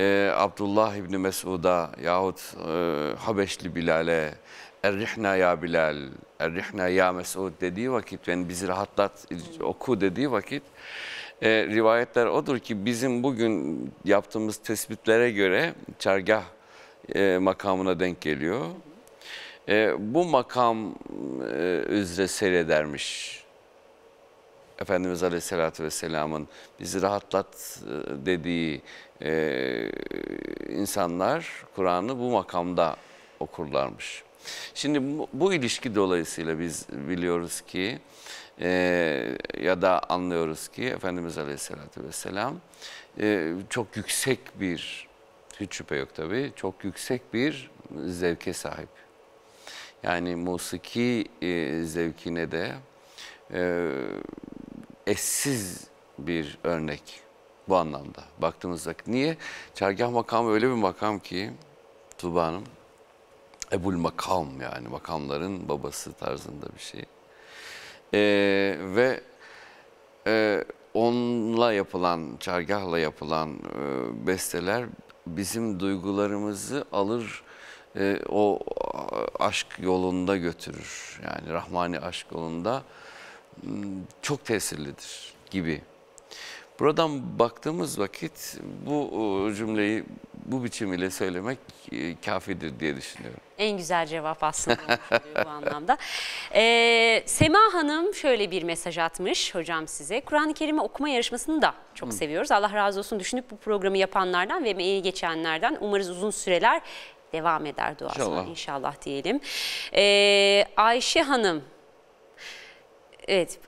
e, Abdullah İbni Mesud'a yahut e, Habeşli Bilal'e Errihna ya Bilal, Errihna ya Mesud dediği vakit, yani bizi rahatlat, oku dediği vakit e, rivayetler odur ki bizim bugün yaptığımız tespitlere göre çargah e, makamına denk geliyor. E, bu makam e, üzere seyredermiş. Efendimiz Aleyhisselatü Vesselam'ın bizi rahatlat e, dediği e, insanlar Kur'an'ı bu makamda okurlarmış. Şimdi bu, bu ilişki dolayısıyla biz biliyoruz ki e, ya da anlıyoruz ki Efendimiz Aleyhisselatü Vesselam e, çok yüksek bir, hiç şüphe yok tabii, çok yüksek bir zevke sahip. Yani musiki e, zevkine de e, eşsiz bir örnek bu anlamda baktığımızda. Niye? Çargah makamı öyle bir makam ki Tuba Hanım, Ebul Makam yani makamların babası tarzında bir şey. E, ve e, onunla yapılan, çargahla yapılan e, besteler bizim duygularımızı alır e, o aşk yolunda götürür. Yani Rahmani aşk yolunda çok tesirlidir gibi. Buradan baktığımız vakit bu cümleyi bu biçim ile söylemek e, kafidir diye düşünüyorum. En güzel cevap aslında bu anlamda. Ee, Sema Hanım şöyle bir mesaj atmış hocam size. Kur'an-ı Kerim'i okuma yarışmasını da çok Hı. seviyoruz. Allah razı olsun düşünüp bu programı yapanlardan ve emeği geçenlerden umarız uzun süreler devam eder duasına inşallah, inşallah diyelim. Ee, Ayşe Hanım, evet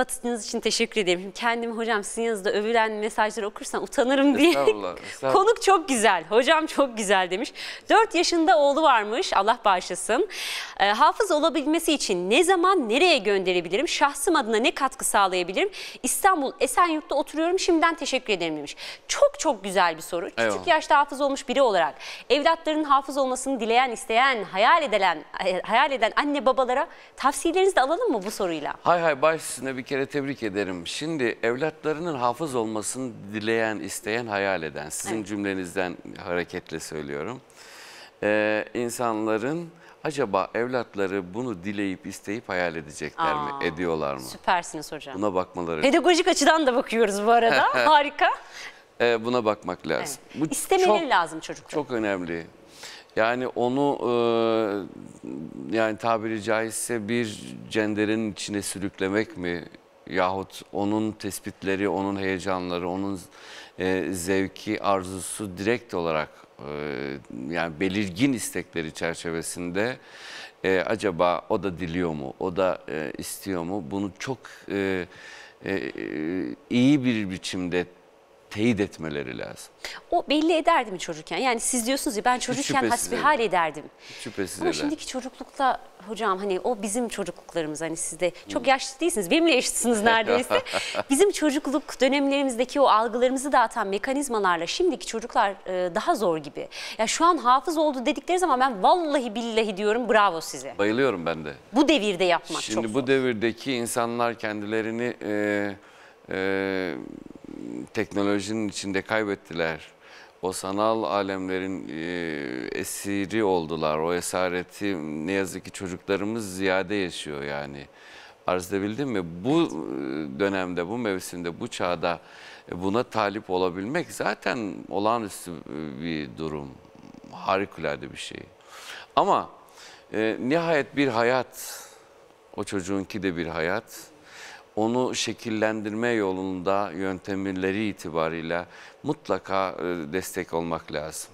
ettiğiniz için teşekkür ederim. kendimi hocam sizin yanınızda övülen mesajları okursam utanırım diye. Estağfurullah, estağfurullah. Konuk çok güzel, hocam çok güzel demiş. 4 yaşında oğlu varmış, Allah bağışlasın. E, hafız olabilmesi için ne zaman nereye gönderebilirim? Şahsım adına ne katkı sağlayabilirim? İstanbul Esenyurt'ta oturuyorum, şimdiden teşekkür ederim demiş. Çok çok güzel bir soru. Eyvallah. Küçük yaşta hafız olmuş biri olarak evlatlarının hafız olmasını dileyen, isteyen, hayal edilen, hayal eden anne babalara tavsiyelerinizi de alalım mı bu soruyla? Hay hay, baş Partisi'ne bir kere tebrik ederim. Şimdi evlatlarının hafız olmasını dileyen, isteyen, hayal eden, sizin evet. cümlenizden hareketle söylüyorum. Ee, insanların acaba evlatları bunu dileyip isteyip hayal edecekler Aa, mi, ediyorlar mı? Süpersiniz hocam. Buna bakmaları. Pedagojik açıdan da bakıyoruz bu arada. Harika. Ee, buna bakmak lazım. Evet. Bu lazım çocuklar. Çok önemli. Yani onu e, yani tabiri caizse bir cenderin içine sürüklemek mi yahut onun tespitleri, onun heyecanları, onun e, zevki, arzusu direkt olarak e, yani belirgin istekleri çerçevesinde e, acaba o da diliyor mu, o da e, istiyor mu? Bunu çok e, e, iyi bir biçimde teyit etmeleri lazım. O belli ederdi mi çocukken? Yani siz diyorsunuz ya ben çocukken hasbihal ederdim. şüphesiz Ama şimdiki çocuklukta hocam hani o bizim çocukluklarımız hani siz de çok hmm. yaşlı değilsiniz benimle yaşlısınız neredeyse. bizim çocukluk dönemlerimizdeki o algılarımızı dağıtan mekanizmalarla şimdiki çocuklar e, daha zor gibi. Ya yani şu an hafız oldu dedikleri zaman ben vallahi billahi diyorum bravo size. Bayılıyorum ben de. Bu devirde yapmak Şimdi çok zor. Şimdi bu devirdeki insanlar kendilerini... E, e, teknolojinin içinde kaybettiler. O sanal alemlerin e, esiri oldular. O esareti ne yazık ki çocuklarımız ziyade yaşıyor yani. Arz edebildim mi? Bu e, dönemde, bu mevsimde, bu çağda e, buna talip olabilmek zaten olağanüstü e, bir durum. Harikulade bir şey. Ama e, nihayet bir hayat, o çocuğunki de bir hayat onu şekillendirme yolunda yöntemleri itibariyle mutlaka e, destek olmak lazım.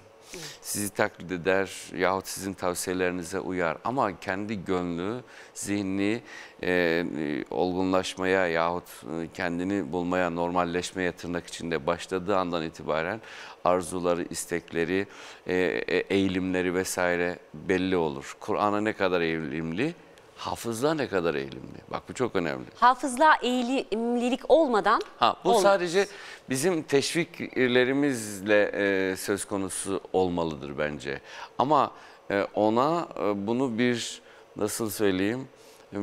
Sizi taklit eder yahut sizin tavsiyelerinize uyar ama kendi gönlü, zihni e, olgunlaşmaya yahut e, kendini bulmaya, normalleşmeye tırnak içinde başladığı andan itibaren arzuları, istekleri, e, e eğilimleri vesaire belli olur. Kur'an'a ne kadar eğilimli Hafızla ne kadar eğilimli? Bak bu çok önemli. Hafızla eğilimlilik olmadan Ha bu olmaz. sadece bizim teşviklerimizle e, söz konusu olmalıdır bence. Ama e, ona e, bunu bir nasıl söyleyeyim? E,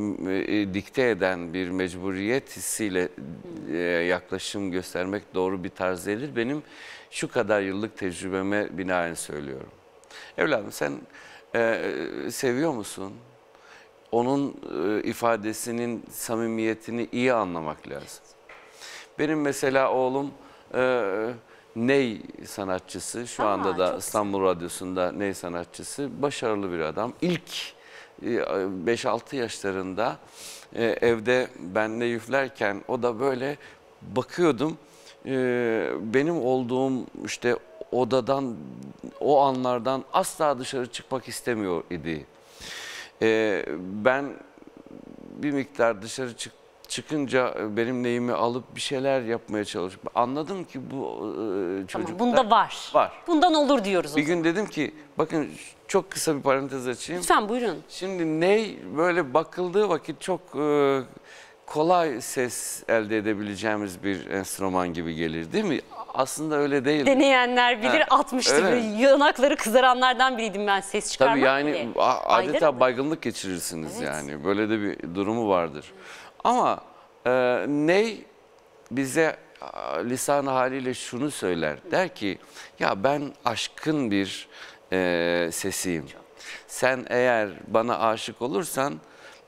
e, dikte eden bir mecburiyet hissiyle e, yaklaşım göstermek doğru bir tarz değildir. Benim şu kadar yıllık tecrübeme binaen söylüyorum. Evladım sen e, seviyor musun? onun e, ifadesinin samimiyetini iyi anlamak lazım. Benim mesela oğlum e, ney sanatçısı şu Aa, anda da İstanbul güzel. Radyosu'nda ney sanatçısı başarılı bir adam. İlk 5-6 e, yaşlarında e, evde ben ne yüflerken o da böyle bakıyordum benim olduğum işte odadan o anlardan asla dışarı çıkmak istemiyor idi. E, ben bir miktar dışarı çık, çıkınca e, benim neyimi alıp bir şeyler yapmaya çalışıp anladım ki bu e, çocukta tamam, bunda var. var. Bundan olur diyoruz. Bir gün dedim ki bakın çok kısa bir parantez açayım. Lütfen buyurun. Şimdi ney böyle bakıldığı vakit çok e, kolay ses elde edebileceğimiz bir enstrüman gibi gelir değil mi? Aslında öyle değil. Deneyenler bilir ha, atmıştır. Öyle. Yanakları kızaranlardan biriydim ben ses çıkarmak Tabii yani diye. adeta Aydın baygınlık geçirirsiniz evet. yani. Böyle de bir durumu vardır. Ama e, ney bize lisan haliyle şunu söyler. Der ki ya ben aşkın bir e, sesiyim. Sen eğer bana aşık olursan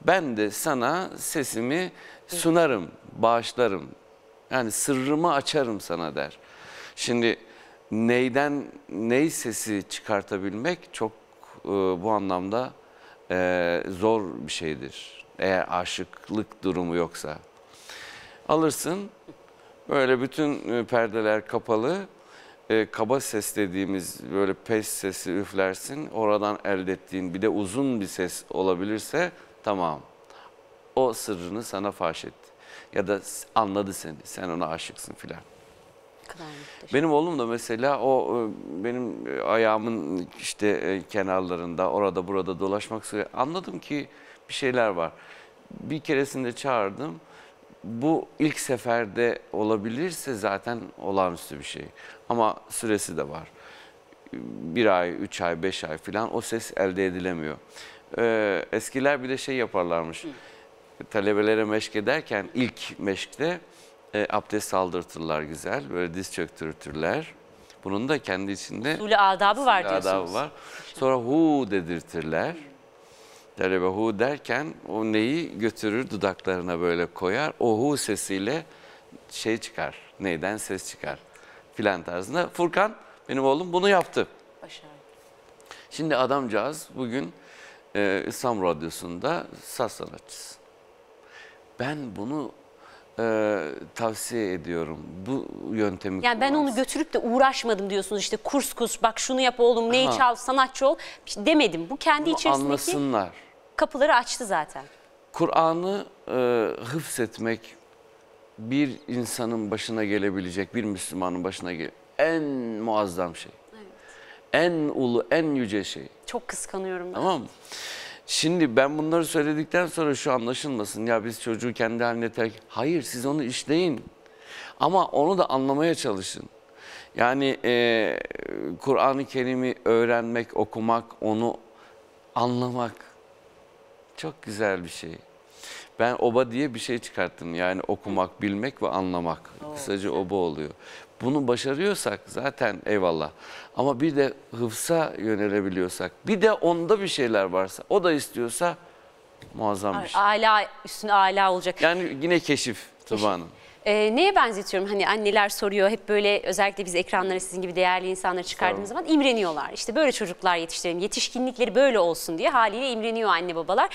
ben de sana sesimi sunarım, bağışlarım. Yani sırrımı açarım sana der. Şimdi neyden ney sesi çıkartabilmek çok e, bu anlamda e, zor bir şeydir. Eğer aşıklık durumu yoksa. Alırsın böyle bütün e, perdeler kapalı e, kaba ses dediğimiz böyle pes sesi üflersin. Oradan elde ettiğin bir de uzun bir ses olabilirse tamam. O sırrını sana fahş etti. Ya da anladı seni, sen ona aşıksın filan. Benim oğlum da mesela o e, benim e, ayağımın işte e, kenarlarında orada burada dolaşmak üzere anladım ki bir şeyler var. Bir keresinde çağırdım. Bu ilk seferde olabilirse zaten olağanüstü bir şey. Ama süresi de var. Bir ay, üç ay, beş ay filan o ses elde edilemiyor. Ee, eskiler bir de şey yaparlarmış. Hı talebelere meşk ederken ilk meşkte e, abdest aldırtırlar güzel. Böyle diz çöktürtürler. Bunun da kendi içinde usulü adabı var diyorsunuz. Adabı var. Sonra hu dedirtirler. Talebe hu derken o neyi götürür dudaklarına böyle koyar. O hu sesiyle şey çıkar. Neyden ses çıkar filan tarzında. Furkan benim oğlum bunu yaptı. Başarılı. Şimdi adamcağız bugün e, İslam Radyosu'nda saz sanatçısı. Ben bunu e, tavsiye ediyorum. Bu yöntemi Yani ben onu götürüp de uğraşmadım diyorsunuz işte kurs kurs bak şunu yap oğlum neyi Aha. çal sanatçı ol demedim. Bu kendi Bunu içerisindeki anlasınlar. kapıları açtı zaten. Kur'an'ı e, hıfzetmek bir insanın başına gelebilecek, bir Müslümanın başına gele en muazzam şey. En ulu, en yüce şey. Çok kıskanıyorum ben. Tamam mı? Şimdi ben bunları söyledikten sonra şu anlaşılmasın ya biz çocuğu kendi haline terk... Hayır siz onu işleyin ama onu da anlamaya çalışın. Yani e, Kur'an-ı Kerim'i öğrenmek, okumak, onu anlamak çok güzel bir şey. Ben oba diye bir şey çıkarttım yani okumak, bilmek ve anlamak. Kısaca oba oluyor. Bunu başarıyorsak zaten eyvallah. Ama bir de hıfsa yönelebiliyorsak, bir de onda bir şeyler varsa, o da istiyorsa muazzam bir şey. Ala üstüne ala olacak. Yani yine keşif Tuba Hanım. Ee, neye benzetiyorum? Hani anneler soruyor hep böyle özellikle biz ekranlara sizin gibi değerli insanları çıkardığımız zaman imreniyorlar. İşte böyle çocuklar yetiştirelim, yetişkinlikleri böyle olsun diye haliyle imreniyor anne babalar.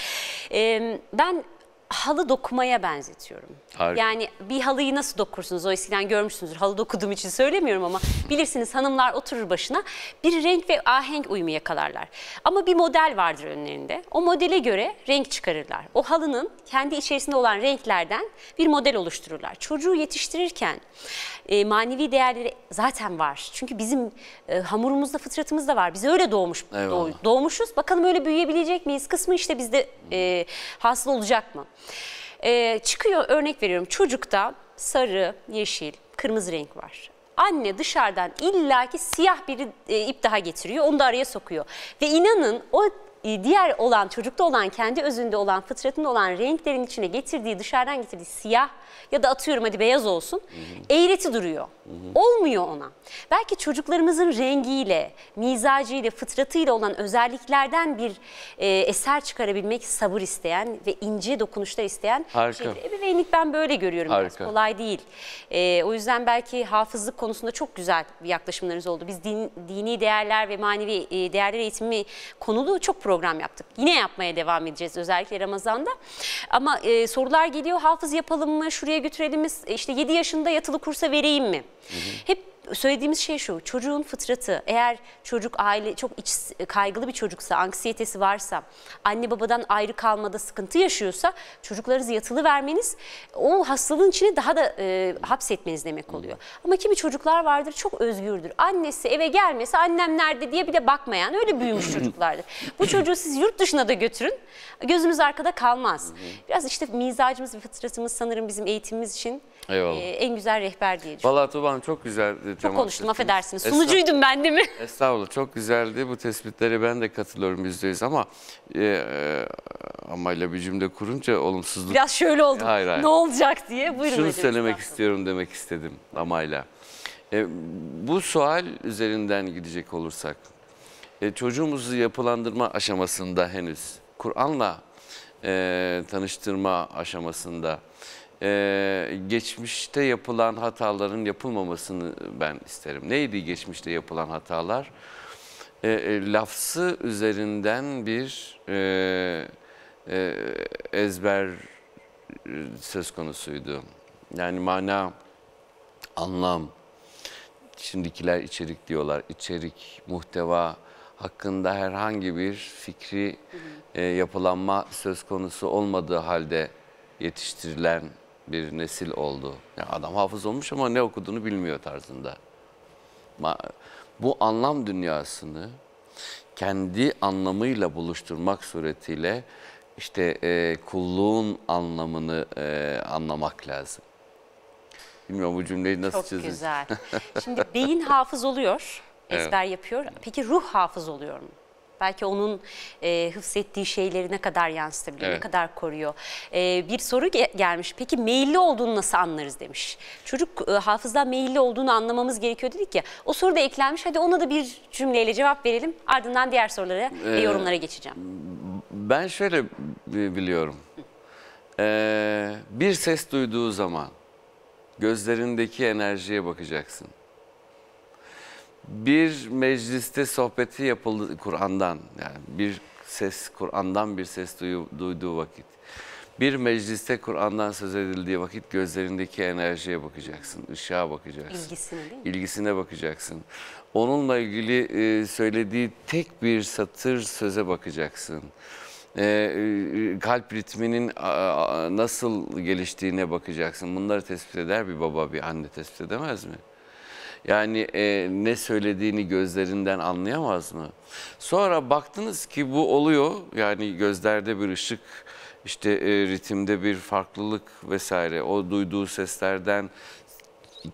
Ee, ben halı dokumaya benzetiyorum. Harika. Yani bir halıyı nasıl dokursunuz? O eskiden görmüşsünüzdür. Halı dokuduğum için söylemiyorum ama bilirsiniz hanımlar oturur başına bir renk ve ahenk uyumu yakalarlar. Ama bir model vardır önlerinde. O modele göre renk çıkarırlar. O halının kendi içerisinde olan renklerden bir model oluştururlar. Çocuğu yetiştirirken e, manevi değerleri zaten var. Çünkü bizim e, hamurumuzda fıtratımızda var. Biz öyle doğmuş doğ, doğmuşuz. Bakalım öyle büyüyebilecek miyiz? Kısmı işte bizde e, hasıl olacak mı? Ee, çıkıyor örnek veriyorum çocukta sarı, yeşil, kırmızı renk var. Anne dışarıdan illaki siyah bir e, ip daha getiriyor onu da araya sokuyor. Ve inanın o e, diğer olan, çocukta olan, kendi özünde olan, fıtratında olan renklerin içine getirdiği, dışarıdan getirdiği siyah ya da atıyorum hadi beyaz olsun, Hı-hı. eğreti duruyor. Hı-hı. Olmuyor ona. Belki çocuklarımızın rengiyle, mizacıyla, fıtratıyla olan özelliklerden bir e, eser çıkarabilmek sabır isteyen ve ince dokunuşlar isteyen Harika. şeydir. Ebeveynlik ben böyle görüyorum. Harika. Biraz kolay değil. E, o yüzden belki hafızlık konusunda çok güzel yaklaşımlarınız oldu. Biz din, dini değerler ve manevi e, değerler eğitimi konulu çok program yaptık. Yine yapmaya devam edeceğiz özellikle Ramazan'da. Ama e, sorular geliyor hafız yapalım mı, şuraya götürelim mi, işte 7 yaşında yatılı kursa vereyim mi? Hı hı. Hep söylediğimiz şey şu çocuğun fıtratı eğer çocuk aile çok iç kaygılı bir çocuksa anksiyetesi varsa anne babadan ayrı kalmada sıkıntı yaşıyorsa çocuklarınızı yatılı vermeniz o hastalığın içine daha da e, hapsetmeniz demek oluyor. Ama kimi çocuklar vardır çok özgürdür. Annesi eve gelmese annem nerede diye bile bakmayan öyle büyümüş çocuklardır. Bu çocuğu siz yurt dışına da götürün gözünüz arkada kalmaz. Biraz işte mizacımız ve fıtratımız sanırım bizim eğitimimiz için Eyvallah. E, en güzel rehber diye düşünüyorum. Valla Tuba Hanım çok güzel çok konuştum affedersiniz. Sunucuydum ben değil mi? Estağfurullah çok güzeldi. Bu tespitleri ben de katılıyorum yüzde yüz ama e, e amayla bir cümle kurunca olumsuzluk. Biraz şöyle oldu. Hayır, hayır. Ne olacak diye. Buyurun. Şunu söylemek lazım. istiyorum demek istedim amayla. E, bu sual üzerinden gidecek olursak e, çocuğumuzu yapılandırma aşamasında henüz Kur'an'la e, tanıştırma aşamasında e, geçmişte yapılan hataların yapılmamasını ben isterim. Neydi geçmişte yapılan hatalar? E, e, lafzı üzerinden bir e, e, ezber söz konusuydu. Yani mana, anlam, şimdikiler içerik diyorlar. içerik, muhteva hakkında herhangi bir fikri E, yapılanma söz konusu olmadığı halde yetiştirilen bir nesil oldu. Yani adam hafız olmuş ama ne okuduğunu bilmiyor tarzında. Bu anlam dünyasını kendi anlamıyla buluşturmak suretiyle işte e, kulluğun anlamını e, anlamak lazım. Bilmiyorum bu cümleyi nasıl çizdin? Çok çizin? güzel. Şimdi beyin hafız oluyor, ezber evet. yapıyor. Peki ruh hafız oluyor mu? Belki onun e, hıfzettiği şeyleri ne kadar yansıtabiliyor, evet. ne kadar koruyor. E, bir soru ge gelmiş. Peki meyilli olduğunu nasıl anlarız demiş. Çocuk e, hafızdan meyilli olduğunu anlamamız gerekiyor dedik ya. O soru da eklenmiş. Hadi ona da bir cümleyle cevap verelim. Ardından diğer sorulara ee, ve yorumlara geçeceğim. Ben şöyle biliyorum. Ee, bir ses duyduğu zaman gözlerindeki enerjiye bakacaksın bir mecliste sohbeti yapıldı Kur'an'dan yani bir ses Kur'an'dan bir ses duyu, duyduğu vakit. Bir mecliste Kur'an'dan söz edildiği vakit gözlerindeki enerjiye bakacaksın, ışığa bakacaksın. İlgisine değil mi? İlgisine bakacaksın. Onunla ilgili e, söylediği tek bir satır söze bakacaksın. E, e, kalp ritminin nasıl geliştiğine bakacaksın. Bunları tespit eder bir baba, bir anne tespit edemez mi? Yani e, ne söylediğini gözlerinden anlayamaz mı? Sonra baktınız ki bu oluyor. Yani gözlerde bir ışık, işte e, ritimde bir farklılık vesaire. O duyduğu seslerden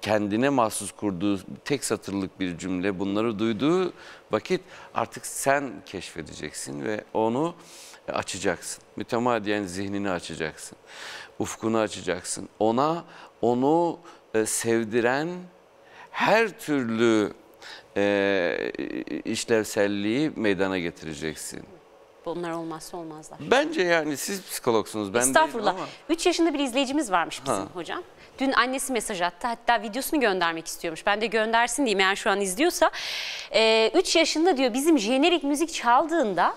kendine mahsus kurduğu tek satırlık bir cümle bunları duyduğu vakit artık sen keşfedeceksin ve onu açacaksın. Mütemadiyen zihnini açacaksın. Ufkunu açacaksın. Ona onu e, sevdiren her türlü e, işlevselliği meydana getireceksin. Bunlar olmazsa olmazlar. Bence yani siz psikologsunuz ben Estağfurullah. değilim ama. 3 yaşında bir izleyicimiz varmış bizim ha. hocam. Dün annesi mesaj attı hatta videosunu göndermek istiyormuş. Ben de göndersin diyeyim eğer şu an izliyorsa. 3 ee, yaşında diyor bizim jenerik müzik çaldığında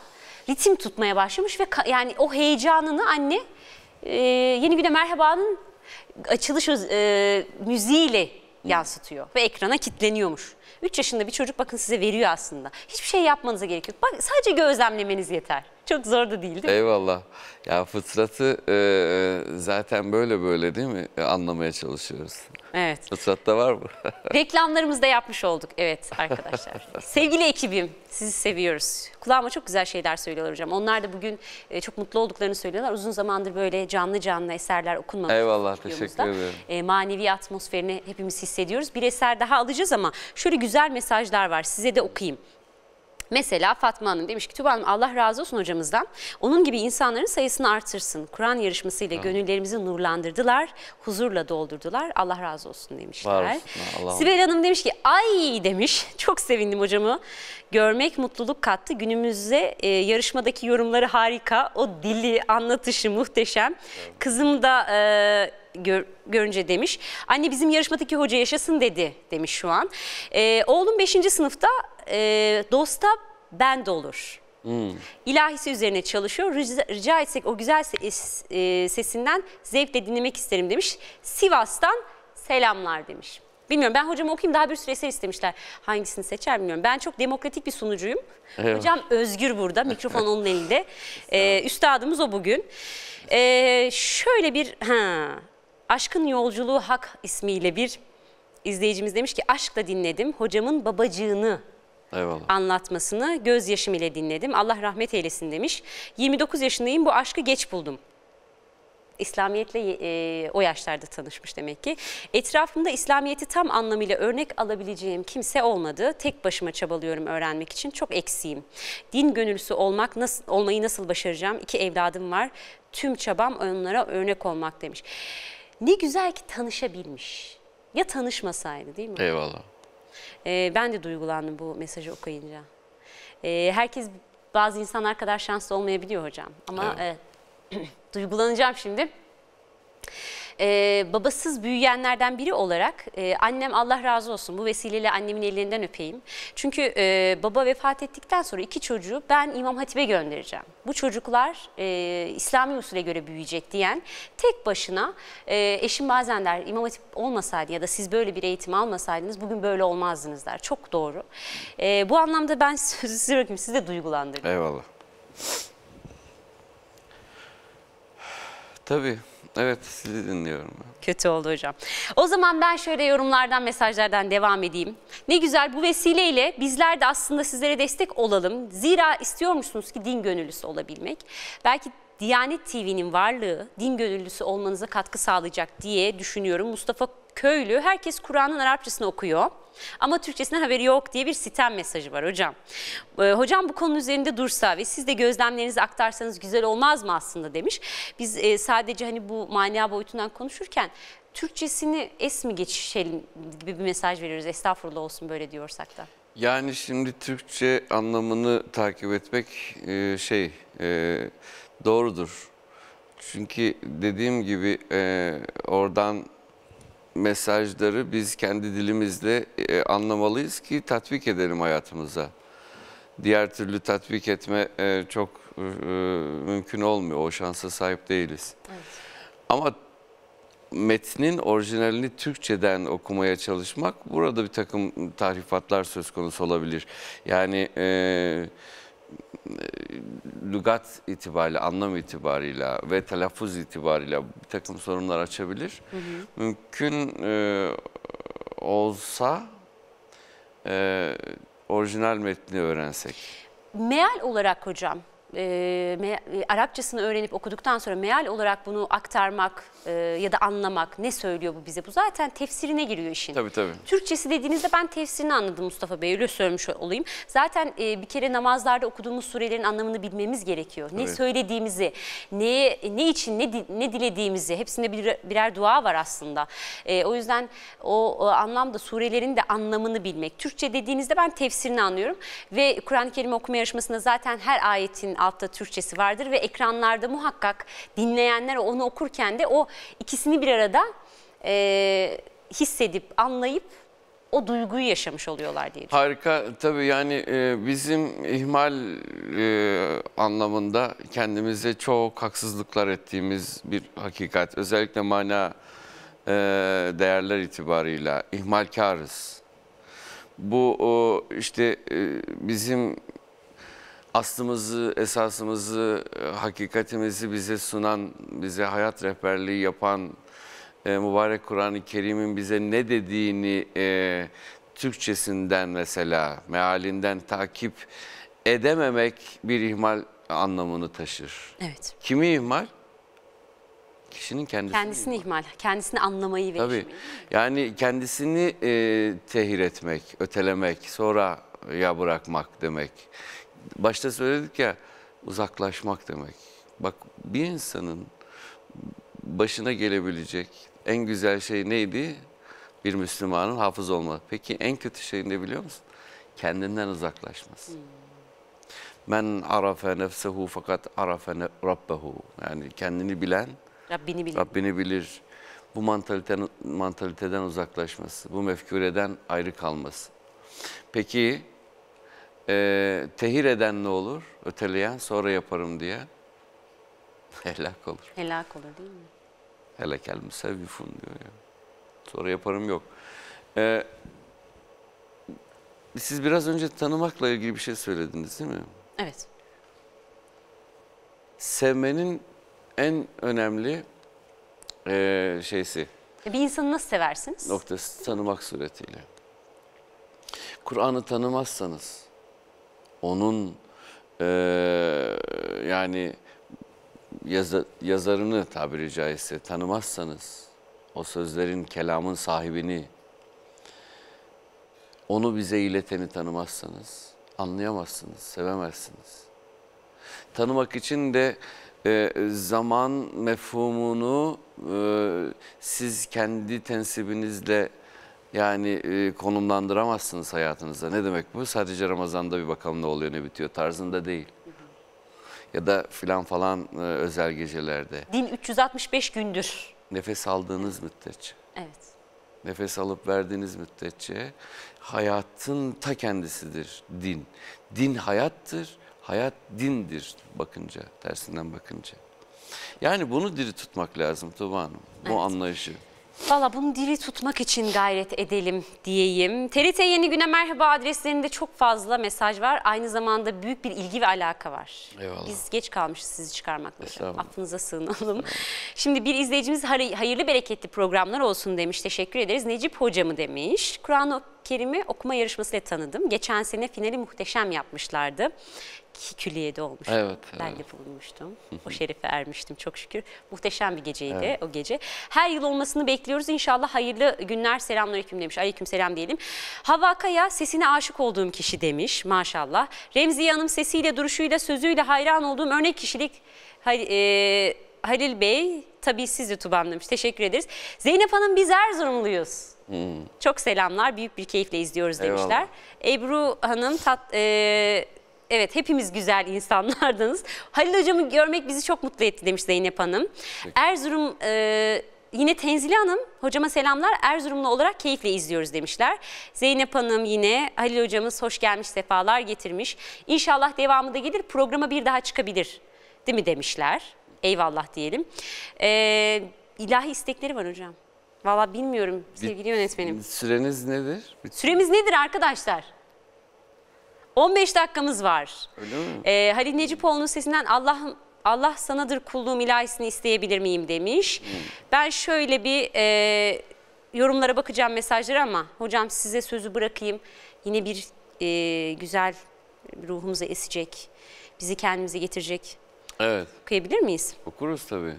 ritim tutmaya başlamış ve yani o heyecanını anne e, yeni güne merhabanın açılış e, müziğiyle yansıtıyor ve ekrana kitleniyormuş. 3 yaşında bir çocuk bakın size veriyor aslında. Hiçbir şey yapmanıza gerek yok. Bak, sadece gözlemlemeniz yeter. Çok zor da değil değil mi? Eyvallah. Ya fıtratı e, zaten böyle böyle değil mi? E, anlamaya çalışıyoruz. Evet. Fıtratta var mı? Reklamlarımızı da yapmış olduk. Evet arkadaşlar. Sevgili ekibim sizi seviyoruz. Kulağıma çok güzel şeyler söylüyorlar hocam. Onlar da bugün e, çok mutlu olduklarını söylüyorlar. Uzun zamandır böyle canlı canlı eserler okunmamış. Eyvallah teşekkür ediyorum. E, manevi atmosferini hepimiz hissediyoruz. Bir eser daha alacağız ama şöyle güzel mesajlar var size de okuyayım. Mesela Fatma Hanım demiş ki Tuba Hanım Allah razı olsun hocamızdan. Onun gibi insanların sayısını artırsın. Kur'an yarışmasıyla evet. gönüllerimizi nurlandırdılar. Huzurla doldurdular. Allah razı olsun demişler. Var olsun, Allah Sibel Hanım demiş ki ay demiş. Çok sevindim hocamı. Görmek mutluluk kattı. Günümüzde e, yarışmadaki yorumları harika. O dili, anlatışı muhteşem. Evet. Kızım da... E, gör, görünce demiş. Anne bizim yarışmadaki hoca yaşasın dedi demiş şu an. E, oğlum 5. sınıfta e, dosta ben de olur. Hmm. İlahisi üzerine çalışıyor. Rica, rica etsek o güzel ses, e, sesinden zevkle dinlemek isterim demiş. Sivas'tan selamlar demiş. Bilmiyorum ben hocamı okuyayım daha bir sürü eser istemişler. Hangisini seçer bilmiyorum. Ben çok demokratik bir sunucuyum. Evet. Hocam özgür burada. Mikrofon onun elinde. ee, üstadımız o bugün. Ee, şöyle bir... Ha, Aşkın Yolculuğu Hak ismiyle bir izleyicimiz demiş ki aşkla dinledim hocamın babacığını Eyvallah. anlatmasını gözyaşım ile dinledim. Allah rahmet eylesin demiş. 29 yaşındayım bu aşkı geç buldum. İslamiyetle e, o yaşlarda tanışmış demek ki. Etrafımda İslamiyeti tam anlamıyla örnek alabileceğim kimse olmadı. Tek başıma çabalıyorum öğrenmek için. Çok eksiğim. Din gönüllüsü olmak nasıl olmayı nasıl başaracağım? İki evladım var. Tüm çabam onlara örnek olmak demiş. Ne güzel ki tanışabilmiş. Ya tanışmasaydı değil mi? Eyvallah. Ee, ben de duygulandım bu mesajı okuyunca. Ee, herkes bazı insanlar kadar şanslı olmayabiliyor hocam. Ama evet. e, duygulanacağım şimdi e, babasız büyüyenlerden biri olarak e, annem Allah razı olsun bu vesileyle annemin ellerinden öpeyim. Çünkü e, baba vefat ettikten sonra iki çocuğu ben İmam Hatip'e göndereceğim. Bu çocuklar e, İslami usule göre büyüyecek diyen tek başına e, eşim bazen der İmam Hatip olmasaydı ya da siz böyle bir eğitim almasaydınız bugün böyle olmazdınız der. Çok doğru. E, bu anlamda ben sözü size bırakayım sizi de duygulandırdım. Eyvallah. Tabii. Evet sizi dinliyorum. Kötü oldu hocam. O zaman ben şöyle yorumlardan mesajlardan devam edeyim. Ne güzel bu vesileyle bizler de aslında sizlere destek olalım. Zira istiyor musunuz ki din gönüllüsü olabilmek? Belki Diyanet TV'nin varlığı din gönüllüsü olmanıza katkı sağlayacak diye düşünüyorum. Mustafa köylü herkes Kur'an'ın Arapçasını okuyor ama Türkçesinden haberi yok diye bir sitem mesajı var hocam. Ee, hocam bu konunun üzerinde dursa ve siz de gözlemlerinizi aktarsanız güzel olmaz mı aslında demiş. Biz e, sadece hani bu mania boyutundan konuşurken Türkçesini es mi geçişelim gibi bir mesaj veriyoruz. Estağfurullah olsun böyle diyorsak da. Yani şimdi Türkçe anlamını takip etmek e, şey e, doğrudur. Çünkü dediğim gibi e, oradan mesajları biz kendi dilimizle e, anlamalıyız ki tatbik edelim hayatımıza. Diğer türlü tatbik etme e, çok e, e mümkün olmuyor. O şansa sahip değiliz. Evet. Ama metnin orijinalini Türkçeden okumaya çalışmak burada bir takım tarifatlar söz konusu olabilir. Yani... E, lügat itibariyle, anlam itibariyle ve telaffuz itibariyle bir takım sorunlar açabilir. Hı hı. Mümkün e, olsa e, orijinal metni öğrensek. Meal olarak hocam e, e, Arapçasını öğrenip okuduktan sonra meal olarak bunu aktarmak e, ya da anlamak ne söylüyor bu bize? Bu zaten tefsirine giriyor işin. Tabii tabii. Türkçesi dediğinizde ben tefsirini anladım Mustafa Bey öyle söylemiş olayım. Zaten e, bir kere namazlarda okuduğumuz surelerin anlamını bilmemiz gerekiyor. Ne evet. söylediğimizi, ne ne için ne ne dilediğimizi hepsinde bir, birer dua var aslında. E, o yüzden o, o anlamda surelerin de anlamını bilmek. Türkçe dediğinizde ben tefsirini anlıyorum ve Kur'an-ı Kerim okuma yarışmasında zaten her ayetin altta Türkçesi vardır ve ekranlarda muhakkak dinleyenler onu okurken de o ikisini bir arada e, hissedip, anlayıp o duyguyu yaşamış oluyorlar diye Harika tabii yani e, bizim ihmal e, anlamında kendimize çok haksızlıklar ettiğimiz bir hakikat. Özellikle mana e, değerler itibarıyla ihmalkarız. Bu o, işte e, bizim aslımızı, esasımızı, e, hakikatimizi bize sunan, bize hayat rehberliği yapan e, mübarek Kur'an-ı Kerim'in bize ne dediğini e, Türkçesinden mesela, mealinden takip edememek bir ihmal anlamını taşır. Evet. Kimi ihmal? Kişinin kendisini, kendisini ihmal. kendisini anlamayı ve Tabii. Yani kendisini e, tehir etmek, ötelemek, sonra ya bırakmak demek başta söyledik ya uzaklaşmak demek. Bak bir insanın başına gelebilecek en güzel şey neydi? Bir Müslümanın hafız olması. Peki en kötü şey ne biliyor musun? Kendinden uzaklaşması. Hmm. Men arafe nefsehu fakat arafe rabbehu. Yani kendini bilen Rabbini bilir. Rabbini bilir. Bu mantaliteden, mantaliteden uzaklaşması, bu mefküreden ayrı kalması. Peki ee, tehir eden ne olur? Öteleyen sonra yaparım diye helak olur. Helak olur değil mi? Helak Helekel müsevvifun diyor ya. Sonra yaparım yok. Ee, siz biraz önce tanımakla ilgili bir şey söylediniz değil mi? Evet. Sevmenin en önemli e, şeysi. E, bir insanı nasıl seversiniz? Noktası tanımak suretiyle. Kur'an'ı tanımazsanız, onun e, yani yazı, yazarını tabiri caizse tanımazsanız, o sözlerin, kelamın sahibini, onu bize ileteni tanımazsanız anlayamazsınız, sevemezsiniz. Tanımak için de e, zaman mefhumunu e, siz kendi tensibinizle yani e, konumlandıramazsınız hayatınıza. Ne demek bu? Sadece Ramazan'da bir bakalım ne oluyor ne bitiyor tarzında değil. Ya da filan falan e, özel gecelerde. Din 365 gündür. Nefes aldığınız müddetçe. Evet. Nefes alıp verdiğiniz müddetçe hayatın ta kendisidir din. Din hayattır, hayat dindir bakınca, tersinden bakınca. Yani bunu diri tutmak lazım Tuba Hanım, bu evet. anlayışı. Valla bunu diri tutmak için gayret edelim diyeyim. TRT Yeni Güne Merhaba adreslerinde çok fazla mesaj var. Aynı zamanda büyük bir ilgi ve alaka var. Eyvallah. Biz geç kalmışız sizi çıkarmakla. Aklınıza sığınalım. Şimdi bir izleyicimiz hayırlı bereketli programlar olsun demiş. Teşekkür ederiz. Necip hocamı demiş. Kur'an-ı Kerim'i okuma yarışmasıyla tanıdım. Geçen sene finali muhteşem yapmışlardı külliyede olmuştum. Evet, evet. Ben de bulunmuştum. o şerefe ermiştim çok şükür. Muhteşem bir geceydi evet. o gece. Her yıl olmasını bekliyoruz. İnşallah hayırlı günler. Selamünaleyküm demiş. Aleyküm selam diyelim. Havakaya sesine aşık olduğum kişi demiş maşallah. Remziye Hanım sesiyle, duruşuyla, sözüyle hayran olduğum örnek kişilik... Hay, e, Halil Bey, tabii siz de Tuba'm demiş. Teşekkür ederiz. Zeynep Hanım biz Erzurumluyuz. Hmm. Çok selamlar, büyük bir keyifle izliyoruz demişler. Eyvallah. Ebru Hanım tat, e, Evet hepimiz güzel insanlardınız. Halil hocamı görmek bizi çok mutlu etti demiş Zeynep Hanım. Peki. Erzurum e, yine Tenzile Hanım hocama selamlar Erzurumlu olarak keyifle izliyoruz demişler. Zeynep Hanım yine Halil hocamız hoş gelmiş sefalar getirmiş. İnşallah devamı da gelir programa bir daha çıkabilir değil mi demişler. Eyvallah diyelim. E, ilahi istekleri var hocam. Valla bilmiyorum sevgili Bit, yönetmenim. Süreniz nedir? Süremiz nedir arkadaşlar? 15 dakikamız var. Öyle mi? Ee, Halil Necipoğlu'nun sesinden Allah Allah sanadır kulluğum ilahisini isteyebilir miyim demiş. Ben şöyle bir e, yorumlara bakacağım mesajlara ama hocam size sözü bırakayım. Yine bir e, güzel ruhumuza esecek, bizi kendimize getirecek. Evet. Okuyabilir miyiz? Okuruz tabii.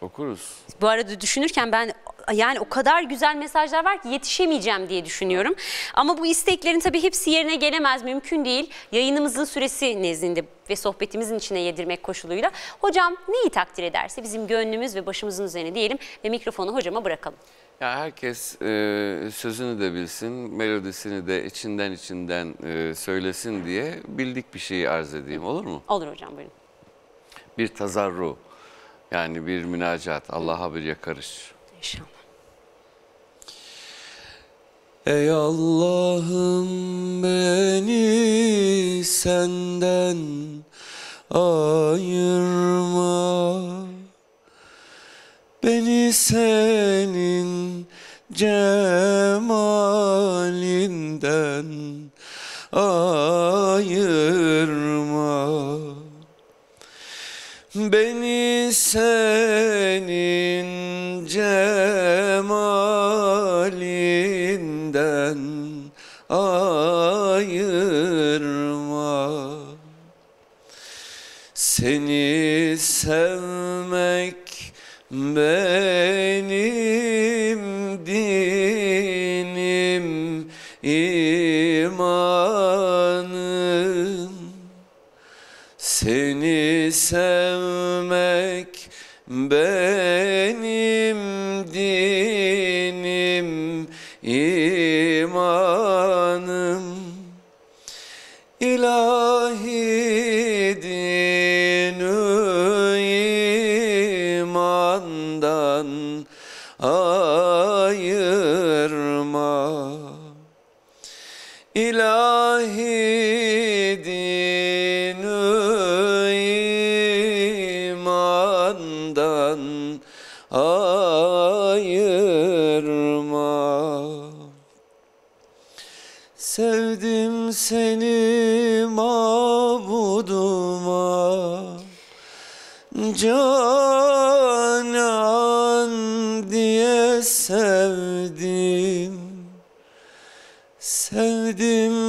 Okuruz. Bu arada düşünürken ben yani o kadar güzel mesajlar var ki yetişemeyeceğim diye düşünüyorum. Ama bu isteklerin tabii hepsi yerine gelemez mümkün değil. Yayınımızın süresi nezdinde ve sohbetimizin içine yedirmek koşuluyla. Hocam neyi takdir ederse bizim gönlümüz ve başımızın üzerine diyelim ve mikrofonu hocama bırakalım. Ya herkes e, sözünü de bilsin, melodisini de içinden içinden e, söylesin diye bildik bir şeyi arz edeyim olur mu? Olur hocam buyurun. Bir tazarru yani bir münacat Allah'a bir yakarış. İnşallah. Ey Allah'ım beni senden ayırma Beni senin cemalinden ayırma Beni senin ayırma Seni sevmek benim dinim imanım Seni sevmek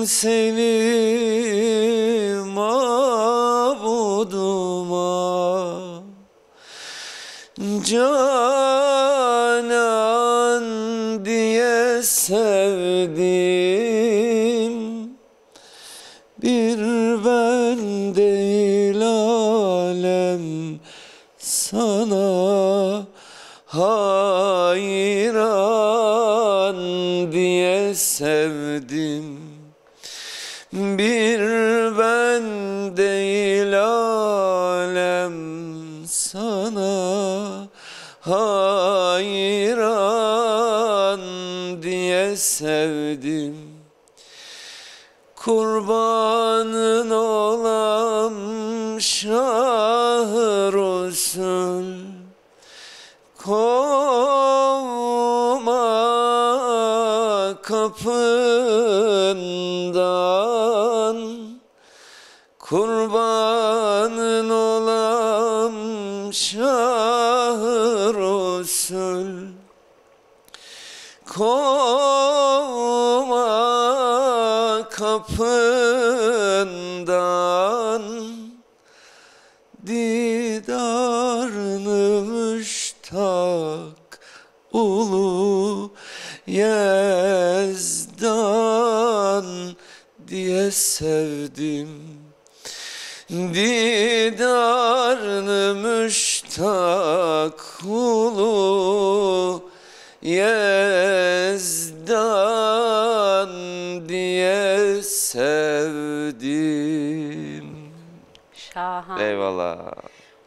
seni mabuduma Canan diye sevdim Didarlı müştak kulu Yezdan diye sevdim. Şahane. Eyvallah.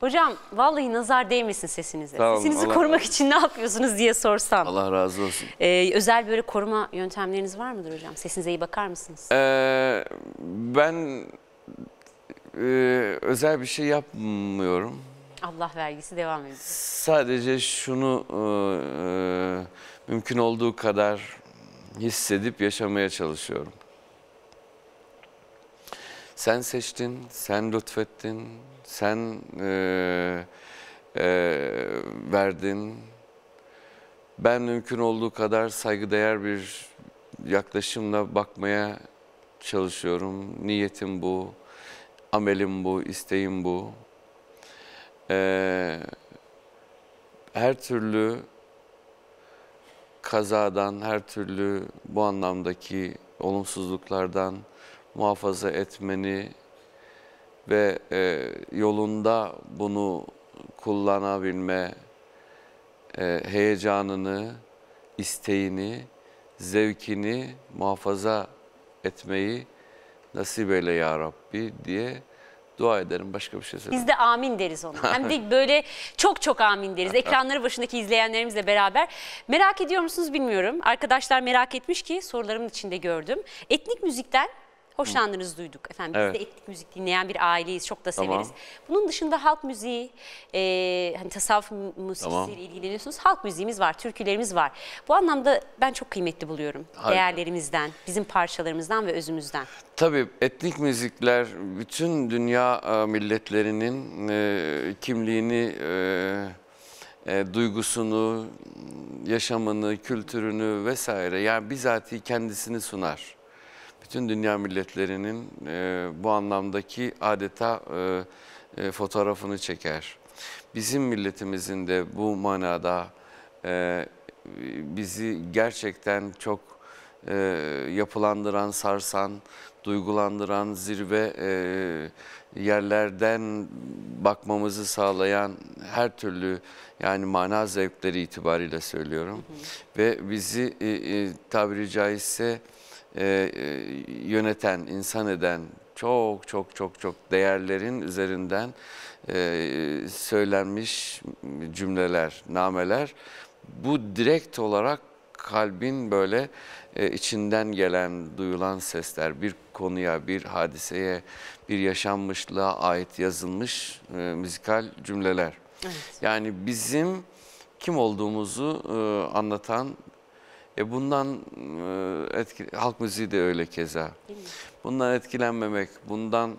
Hocam vallahi nazar değmesin sesinize. Sağ Sesinizi Allah korumak Allah. için ne yapıyorsunuz diye sorsam. Allah razı olsun. Ee, özel böyle koruma yöntemleriniz var mıdır hocam? Sesinize iyi bakar mısınız? Ee, ben e, özel bir şey yapmıyorum. Allah vergisi devam ediyor. Sadece şunu e, e, mümkün olduğu kadar hissedip yaşamaya çalışıyorum. Sen seçtin, sen lütfettin, sen e, e, verdin. Ben mümkün olduğu kadar saygıdeğer bir yaklaşımla bakmaya çalışıyorum. Niyetim bu amelim bu, isteğim bu. Ee, her türlü kazadan, her türlü bu anlamdaki olumsuzluklardan muhafaza etmeni ve e, yolunda bunu kullanabilme e, heyecanını, isteğini, zevkini muhafaza etmeyi nasip eyle ya Rabbi diye dua ederim başka bir şey söyleyeyim. Biz de amin deriz ona. Hem de böyle çok çok amin deriz. Ekranları başındaki izleyenlerimizle beraber. Merak ediyor musunuz bilmiyorum. Arkadaşlar merak etmiş ki sorularımın içinde gördüm. Etnik müzikten Hoşlandınız duyduk. Efendim evet. biz de etnik müzik dinleyen bir aileyiz. Çok da severiz. Tamam. Bunun dışında halk müziği, e, hani tasavvuf müziğiyle tamam. ilgileniyorsunuz. Halk müziğimiz var, türkülerimiz var. Bu anlamda ben çok kıymetli buluyorum. Hayır. Değerlerimizden, bizim parçalarımızdan ve özümüzden. Tabii etnik müzikler bütün dünya e, milletlerinin e, kimliğini... E, e, duygusunu, yaşamını, kültürünü vesaire yani bizatihi kendisini sunar bütün dünya milletlerinin e, bu anlamdaki adeta e, e, fotoğrafını çeker. Bizim milletimizin de bu manada e, bizi gerçekten çok e, yapılandıran, sarsan, duygulandıran, zirve e, yerlerden bakmamızı sağlayan her türlü yani mana zevkleri itibariyle söylüyorum. Hı hı. Ve bizi e, e, tabiri caizse e, e, yöneten, insan eden çok çok çok çok değerlerin üzerinden e, söylenmiş cümleler, nameler bu direkt olarak kalbin böyle e, içinden gelen, duyulan sesler bir konuya, bir hadiseye, bir yaşanmışlığa ait yazılmış e, müzikal cümleler. Evet. Yani bizim kim olduğumuzu e, anlatan e bundan e, etki, halk müziği de öyle keza. Bundan etkilenmemek, bundan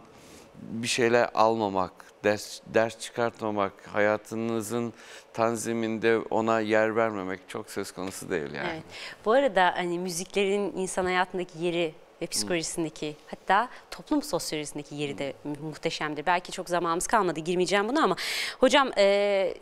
bir şeyler almamak, ders, ders çıkartmamak, hayatınızın tanziminde ona yer vermemek çok söz konusu değil yani. Evet. Bu arada hani müziklerin insan hayatındaki yeri ve psikolojisindeki hmm. hatta toplum sosyolojisindeki yeri de muhteşemdir. Belki çok zamanımız kalmadı girmeyeceğim buna ama hocam... E,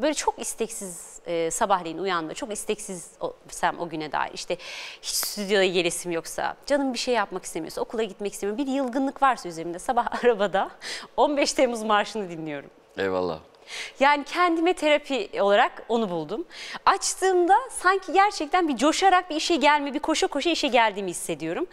böyle çok isteksiz e, sabahleyin uyanma, çok isteksizsem o güne dair işte hiç stüdyoya gelesim yoksa, canım bir şey yapmak istemiyorsa, okula gitmek istemiyorum. Bir yılgınlık varsa üzerimde sabah arabada 15 Temmuz Marşı'nı dinliyorum. Eyvallah. Yani kendime terapi olarak onu buldum. Açtığımda sanki gerçekten bir coşarak bir işe gelme, bir koşa koşa işe geldiğimi hissediyorum.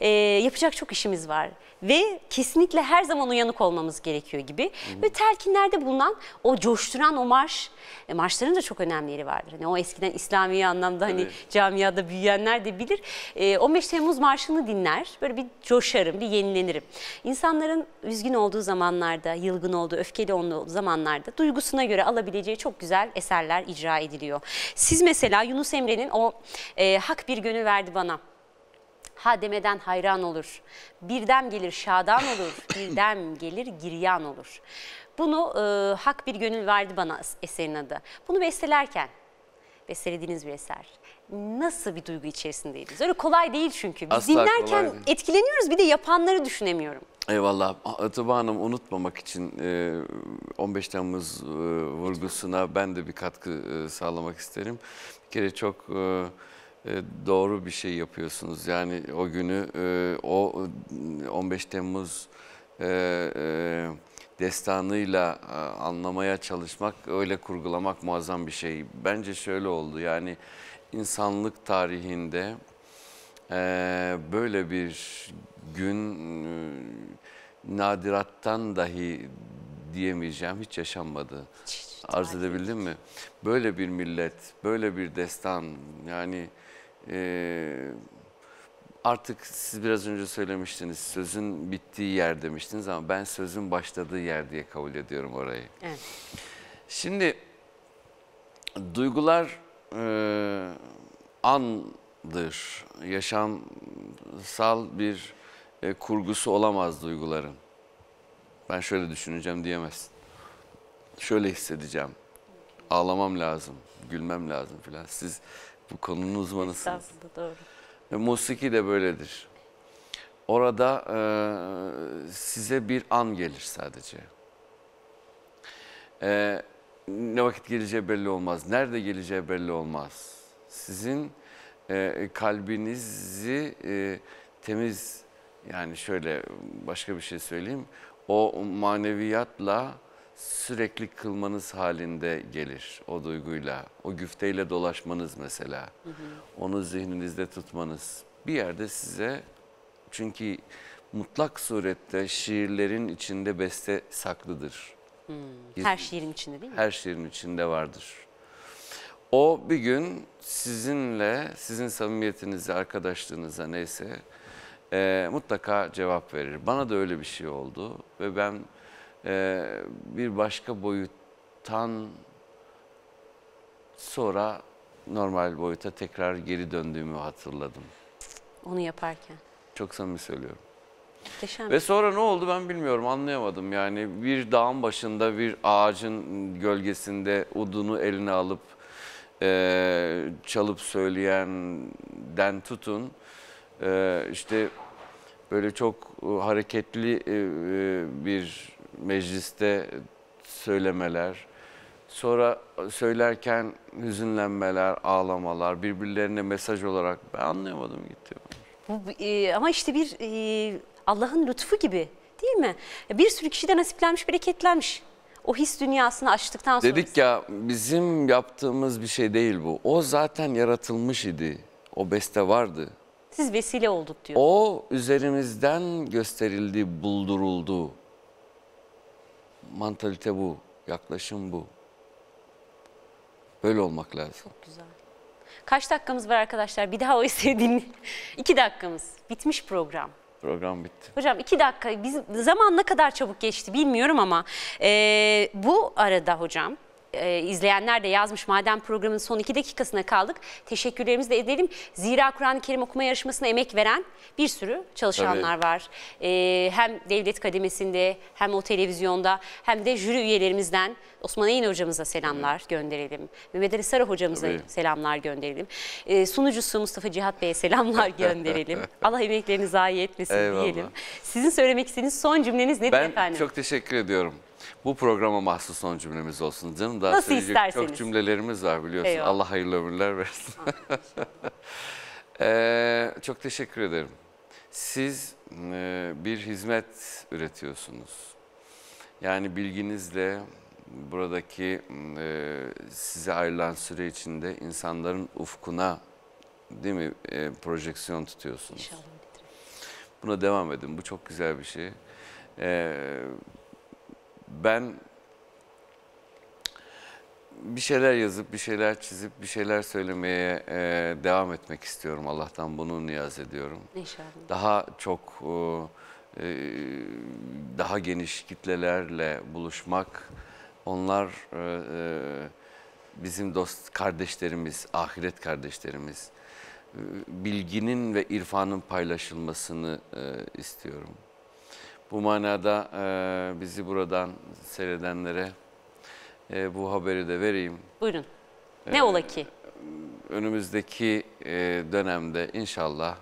Ee, yapacak çok işimiz var ve kesinlikle her zaman uyanık olmamız gerekiyor gibi. Hı. Ve telkinlerde bulunan o coşturan o marş, e, marşların da çok önemli yeri vardır. Hani o eskiden İslami anlamda hani evet. camiada büyüyenler de bilir. E, 15 Temmuz marşını dinler, böyle bir coşarım, bir yenilenirim. İnsanların üzgün olduğu zamanlarda, yılgın olduğu, öfkeli olduğu zamanlarda duygusuna göre alabileceği çok güzel eserler icra ediliyor. Siz mesela Yunus Emre'nin o e, Hak Bir Gönül Verdi Bana ha demeden hayran olur. Birdem gelir şadan olur, birdem gelir giryan olur. Bunu e, Hak Bir Gönül verdi bana eserin adı. Bunu bestelerken, bestelediğiniz bir eser. Nasıl bir duygu içerisindeydiniz? Öyle kolay değil çünkü. Biz Asla dinlerken kolay. etkileniyoruz bir de yapanları düşünemiyorum. Eyvallah. Atıba Hanım unutmamak için 15 e, Temmuz e, vurgusuna ben de bir katkı e, sağlamak isterim. Bir kere çok e, doğru bir şey yapıyorsunuz. Yani o günü e, o 15 e, Temmuz destanıyla anlamaya çalışmak, öyle kurgulamak muazzam bir şey. Bence şöyle oldu yani insanlık tarihinde böyle bir gün nadirattan dahi diyemeyeceğim hiç yaşanmadı. Hiç, Arz edebildim mi? Böyle bir millet, böyle bir destan yani... Ee, artık siz biraz önce söylemiştiniz sözün bittiği yer demiştiniz ama ben sözün başladığı yer diye kabul ediyorum orayı. Evet. Şimdi duygular e, andır, yaşamsal bir e, kurgusu olamaz duyguların. Ben şöyle düşüneceğim diyemezsin. Şöyle hissedeceğim. Ağlamam lazım, gülmem lazım filan. Siz bu konunun uzmanısınız. doğru. musiki de böyledir. Orada e, size bir an gelir sadece. E, ne vakit geleceği belli olmaz. Nerede geleceği belli olmaz. Sizin e, kalbinizi e, temiz yani şöyle başka bir şey söyleyeyim. O maneviyatla sürekli kılmanız halinde gelir o duyguyla. O güfteyle dolaşmanız mesela. Hı hı. Onu zihninizde tutmanız bir yerde size çünkü mutlak surette şiirlerin içinde beste saklıdır. Hmm. Her şiirin içinde değil mi? Her şiirin içinde vardır. O bir gün sizinle, sizin samimiyetinize, arkadaşlığınıza neyse e, mutlaka cevap verir. Bana da öyle bir şey oldu ve ben ee, bir başka boyuttan sonra normal boyuta tekrar geri döndüğümü hatırladım. Onu yaparken. Çok samimi söylüyorum. Ve sonra ne oldu ben bilmiyorum anlayamadım. Yani bir dağın başında bir ağacın gölgesinde odunu eline alıp e, çalıp söyleyenden tutun e, işte böyle çok hareketli e, e bir mecliste söylemeler, sonra söylerken hüzünlenmeler, ağlamalar, birbirlerine mesaj olarak ben anlayamadım gitti. Bu, e, ama işte bir e, Allah'ın lütfu gibi değil mi? Bir sürü kişi de nasiplenmiş, bereketlenmiş. O his dünyasını açtıktan sonra. Dedik ya bizim yaptığımız bir şey değil bu. O zaten yaratılmış idi. O beste vardı. Siz vesile olduk diyor. O üzerimizden gösterildi, bulduruldu mantalite bu, yaklaşım bu. Böyle olmak lazım. Çok güzel. Kaç dakikamız var arkadaşlar? Bir daha o istediğini. İki dakikamız. Bitmiş program. Program bitti. Hocam iki dakika. Biz, zaman ne kadar çabuk geçti bilmiyorum ama. E, bu arada hocam e, izleyenler de yazmış. Madem programın son iki dakikasına kaldık. Teşekkürlerimizi de edelim. Zira Kur'an-ı Kerim okuma yarışmasına emek veren bir sürü çalışanlar Tabii. var. E, hem devlet kademesinde hem o televizyonda hem de jüri üyelerimizden Osman Eyn hocamıza selamlar Tabii. gönderelim. Mehmet Ali Sarı hocamıza Tabii. selamlar gönderelim. E, sunucusu Mustafa Cihat Bey'e selamlar gönderelim. Allah emeklerini zayi etmesin Eyvallah. diyelim. Sizin söylemek istediğiniz son cümleniz nedir ben efendim? Ben çok teşekkür ediyorum. Bu programa mahsus son cümlemiz olsun canım. Daha Nasıl söyleyecek isterseniz. çok cümlelerimiz var biliyorsun. Eyvallah. Allah hayırlı ömürler versin. ee, çok teşekkür ederim. Siz e, bir hizmet üretiyorsunuz. Yani bilginizle buradaki e, size ayrılan süre içinde insanların ufkuna değil mi e, projeksiyon tutuyorsunuz. İnşallah. Buna devam edin. Bu çok güzel bir şey. Ee, ben bir şeyler yazıp, bir şeyler çizip, bir şeyler söylemeye e, devam etmek istiyorum. Allah'tan bunu niyaz ediyorum. İnşallah. Daha çok, e, e daha geniş kitlelerle buluşmak, onlar e, e bizim dost kardeşlerimiz, ahiret kardeşlerimiz. E, bilginin ve irfanın paylaşılmasını e, istiyorum. Bu manada e, bizi buradan seyredenlere e, bu haberi de vereyim. Buyurun. E, ne ee, ola ki? Önümüzdeki e, dönemde inşallah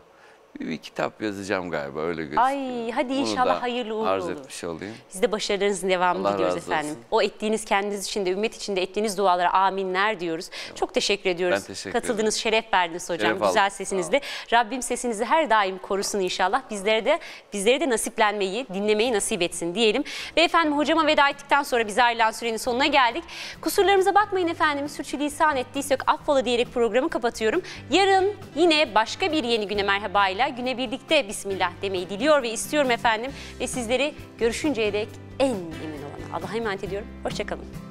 bir kitap yazacağım galiba öyle gözüküyor. Ay hadi Bunu inşallah hayırlı uğurlu arz olur. etmiş olayım. Biz de başarılarınızın devamını Allah diliyoruz efendim. Olsun. O ettiğiniz kendiniz için de ümmet için de ettiğiniz dualara aminler diyoruz. Tamam. Çok teşekkür ediyoruz. Ben teşekkür Katıldınız, ederim. şeref verdiniz hocam. Şeref Güzel sesinizle. Tamam. Rabbim sesinizi her daim korusun inşallah. Bizlere de bizlere de nasiplenmeyi, dinlemeyi nasip etsin diyelim. Ve efendim hocama veda ettikten sonra biz ayrılan sürenin sonuna geldik. Kusurlarımıza bakmayın efendim. Sürçülisan ettiysek affola diyerek programı kapatıyorum. Yarın yine başka bir yeni güne merhaba ile beraber güne birlikte Bismillah demeyi diliyor ve istiyorum efendim. Ve sizleri görüşünceye dek en emin olana Allah'a emanet ediyorum. Hoşçakalın.